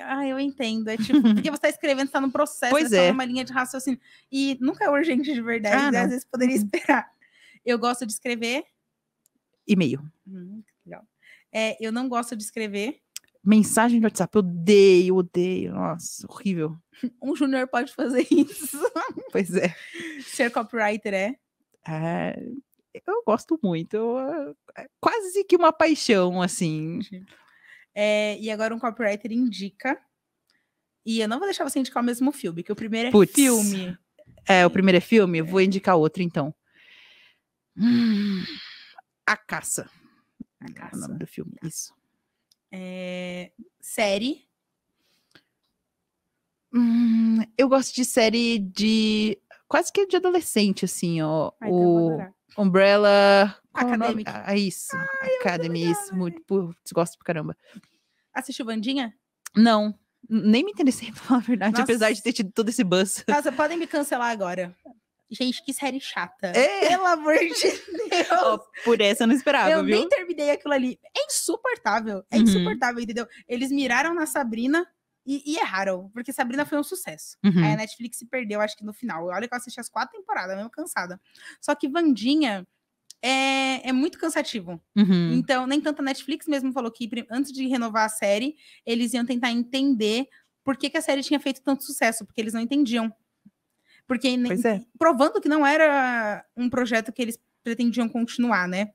Ah, eu entendo. É tipo, (laughs) porque você está escrevendo, está no processo, pois tá é. uma linha de raciocínio. E nunca é urgente de verdade, ah, às vezes poderia uhum. esperar. Eu gosto de escrever. E-mail. Hum, É, eu não gosto de escrever. Mensagem de WhatsApp, eu odeio, odeio. Nossa, horrível. (laughs) Um júnior pode fazer isso. (laughs) Pois é. Ser copywriter é? é? eu gosto muito. Eu, é quase que uma paixão, assim. É, e agora um copywriter indica. E eu não vou deixar você indicar o mesmo filme, que o primeiro é Puts. filme. É, o primeiro é filme, eu vou é. indicar outro então. Hum, a Caça. A Caça. É o nome do filme, tá. isso. É, série. Hum, eu gosto de série de quase que de adolescente, assim, ó. Ai, tá, o... Então Umbrella. É Academic. ah, isso. Ai, Academy, isso. Muito, putz, gosto pra caramba. Assistiu Vandinha? Não. Nem me interessei, (laughs) pra falar a verdade, Nossa. apesar de ter tido todo esse buzz. Nossa, podem me cancelar agora. Gente, que série chata. É. Pelo amor de Deus. Oh, (laughs) por essa eu não esperava, eu viu? Eu nem terminei aquilo ali. É insuportável. É uhum. insuportável, entendeu? Eles miraram na Sabrina e, e erraram, é porque Sabrina foi um sucesso. Uhum. Aí a uhum. Netflix se perdeu, acho que no final. Olha que eu assisti as quatro temporadas, mesmo cansada. Só que Vandinha é, é muito cansativo. Uhum. Então, nem tanto a Netflix mesmo falou que antes de renovar a série, eles iam tentar entender por que, que a série tinha feito tanto sucesso, porque eles não entendiam. Porque é. provando que não era um projeto que eles pretendiam continuar, né?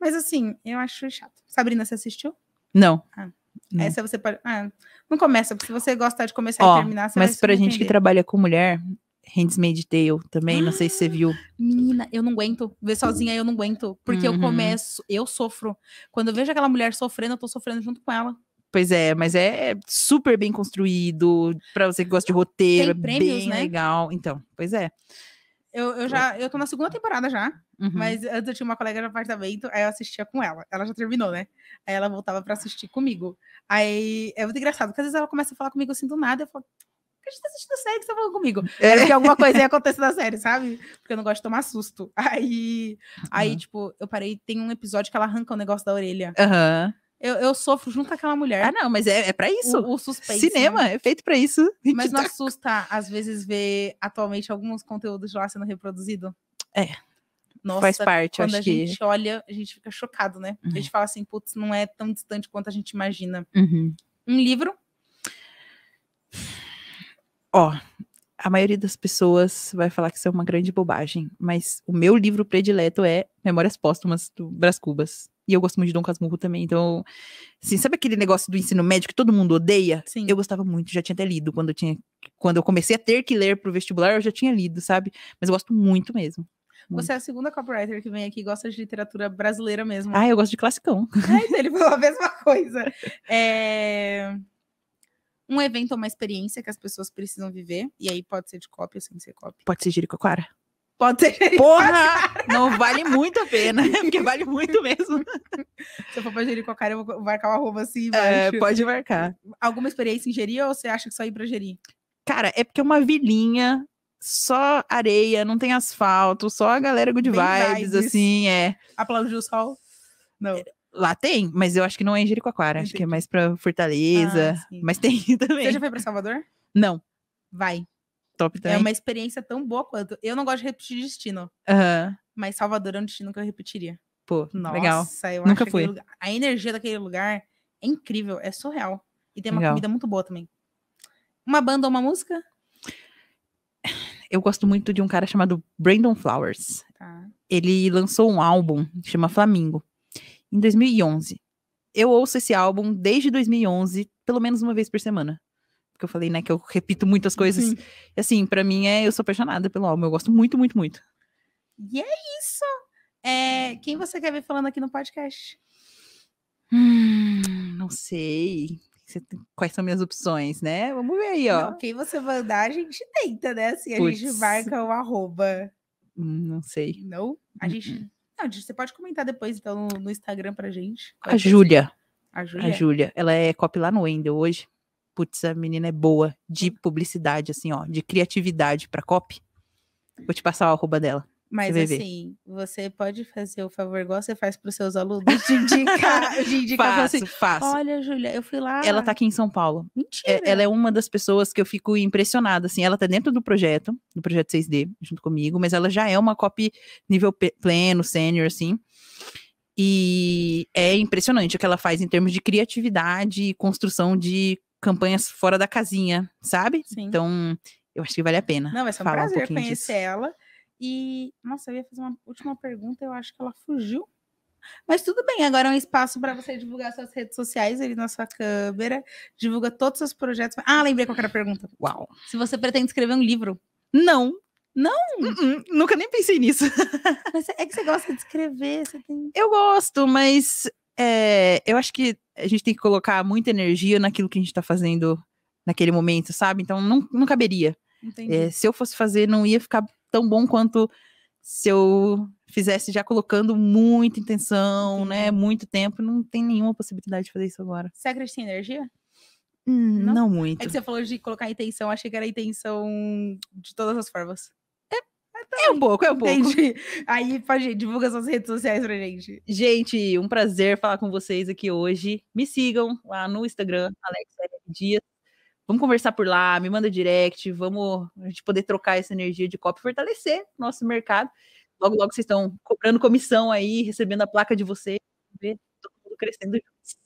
Mas assim, eu acho chato. Sabrina, você assistiu? Não. Ah. Hum. Essa você pode. Ah, não começa, porque se você gostar de começar e terminar, você Mas vai pra gente que trabalha com mulher, Handmaid's Tale também, não sei se você ah, viu. Menina, eu não aguento. Ver sozinha eu não aguento. Porque uhum. eu começo, eu sofro. Quando eu vejo aquela mulher sofrendo, eu tô sofrendo junto com ela. Pois é, mas é super bem construído. Pra você que gosta de roteiro, Tem é bem né? legal. Então, pois é. Eu, eu já, eu tô na segunda temporada já, uhum. mas antes eu tinha uma colega no apartamento, aí eu assistia com ela. Ela já terminou, né? Aí ela voltava pra assistir comigo. Aí é muito engraçado, porque às vezes ela começa a falar comigo assim do nada, eu falo, que a gente tá assistindo série que você tá falou comigo. É. Era que alguma coisa ia acontecer na série, sabe? Porque eu não gosto de tomar susto. Aí, uhum. aí tipo, eu parei, tem um episódio que ela arranca o um negócio da orelha. Aham. Uhum. Eu, eu sofro junto com aquela mulher. Ah, não, mas é, é para isso. O, o suspense, Cinema né? é feito para isso. (laughs) Mas não assusta, às vezes, ver atualmente alguns conteúdos lá sendo reproduzido? É. Nossa, faz parte, quando acho a que... gente olha, a gente fica chocado, né? Uhum. A gente uhum. fala assim, putz, não é tão distante quanto a gente imagina. Uhum. Um livro? Ó, a maioria das pessoas vai falar que isso é uma grande bobagem, mas o meu livro predileto é Memórias Póstumas do Brás Cubas. E eu gosto muito de Dom Casmurro também. Então, assim, sabe aquele negócio do ensino médio que todo mundo odeia? Sim. Eu gostava muito, já tinha até lido. Quando eu, tinha, quando eu comecei a ter que ler pro vestibular, eu já tinha lido, sabe? Mas eu gosto muito mesmo. Muito. Você é a segunda copywriter que vem aqui e gosta de literatura brasileira mesmo. Ah, eu gosto de classicão. (laughs) Então ele falou a mesma coisa. É um evento ou é uma experiência que as pessoas precisam viver, e aí pode ser de cópia sem ser cópia. Pode ser jericoacoara. Pode ser. (laughs) Porra! Não vale muito a pena, (laughs) porque vale muito mesmo. (laughs) Se eu for pra cara, eu vou marcar o arroba assim É, pode marcar. Alguma experiência em Jeri ou você acha que só ir pra Jeri? Cara, é porque é uma vilinha, só areia, não tem asfalto, só a galera good vibes, vibes, assim, é. Aplaudir o sol? Não. É, lá tem, mas eu acho que não é em Jericoacoara, cara. acho que é mais pra Fortaleza, ah, mas tem também. Você já foi pra Salvador? Não. Vai top também. É uma experiência tão boa quanto. Eu não gosto de repetir destino. Uhum. Mas Salvador é um destino que eu repetiria. Pô, Nossa, legal. Eu Nunca fui. Lugar... A energia daquele lugar é incrível, é surreal. E tem uma legal. comida muito boa também. Uma banda ou uma música? Eu gosto muito de um cara chamado Brandon Flowers. Tá. Ele lançou um álbum, que chama Flamingo, em 2011. Eu ouço esse álbum desde 2011, pelo menos uma vez por semana que eu falei, né, que eu repito muitas coisas. Sim. Uhum. assim, para mim é. Eu sou apaixonada pelo álbum. Eu gosto muito, muito, muito. E é isso. É, quem você quer ver falando aqui no podcast? Hum, não sei. Quais são minhas opções, né? Vamos ver aí, ó. Não, quem você mandar, a gente tenta, né? Assim, a Puts. gente marca o arroba. Hum, não sei. Não? A uh -uh. gente. Hum. Não, você pode comentar depois, então, no Instagram pra gente. A Júlia. a Júlia. A Júlia. Ela é copy lá no Wendel hoje putz, a menina é boa de uhum. publicidade, assim, ó, de criatividade para copy, vou te passar o arroba dela. Mas você assim, você pode fazer o favor igual você faz para os seus alunos de indicar, (laughs) de indicar faço, assim, faço. Olha, Júlia, eu fui lá. Ela tá aqui em São Paulo. É, Mentira. É, ela é uma das pessoas que eu fico impressionada assim, ela tá dentro do projeto, do projeto 6D, junto comigo, mas ela já é uma copy nível pleno, sênior assim. E é impressionante o que ela faz em termos de criatividade e construção de campanhas fora da casinha, sabe? Sim. Então, eu acho que vale a pena. Não, vai ser um falar prazer um conhecer disso. ela. E, nossa, eu ia fazer uma última pergunta, eu acho que ela fugiu. Mas tudo bem, agora é um espaço para você divulgar suas redes sociais ali na sua câmera, divulga todos os seus projetos. Ah, lembrei qual era a pergunta. Uau. Se você pretende escrever um livro? Não. Não, uh -uh, nunca nem pensei nisso. (laughs) mas é que você gosta de escrever, você tem... Eu gosto, mas é, eu acho que a gente tem que colocar muita energia naquilo que a gente está fazendo naquele momento, sabe? Então não, não caberia. É, se eu fosse fazer, não ia ficar tão bom quanto se eu fizesse já colocando muita intenção, né? Muito tempo. Não tem nenhuma possibilidade de fazer isso agora. Você acredita em energia? Hum, não? não? muito. É que você falou de colocar intenção, achei que era intenção de todas as formas. É, é um pouco, é um pouco. Aí faz, gente, divulga suas redes sociais pra gente. Gente, um prazer falar com vocês aqui hoje. Me sigam lá no Instagram, Alex Dias. Vamos conversar por lá, me manda direct, vamos a gente poder trocar essa energia de copo e fortalecer nosso mercado. Logo, logo vocês estão cobrando comissão aí, recebendo a placa de vocês, todo mundo crescendo juntos.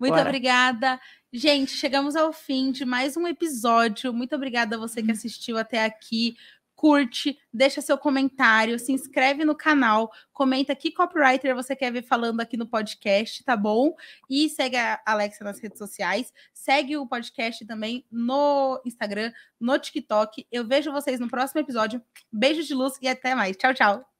Muito Bora. obrigada. Gente, chegamos ao fim de mais um episódio. Muito obrigada a você que assistiu até aqui curte, deixa seu comentário, se inscreve no canal, comenta que copywriter você quer ver falando aqui no podcast, tá bom? E segue a Alexa nas redes sociais, segue o podcast também no Instagram, no TikTok. Eu vejo vocês no próximo episódio. Beijo de luz e até mais. Tchau, tchau.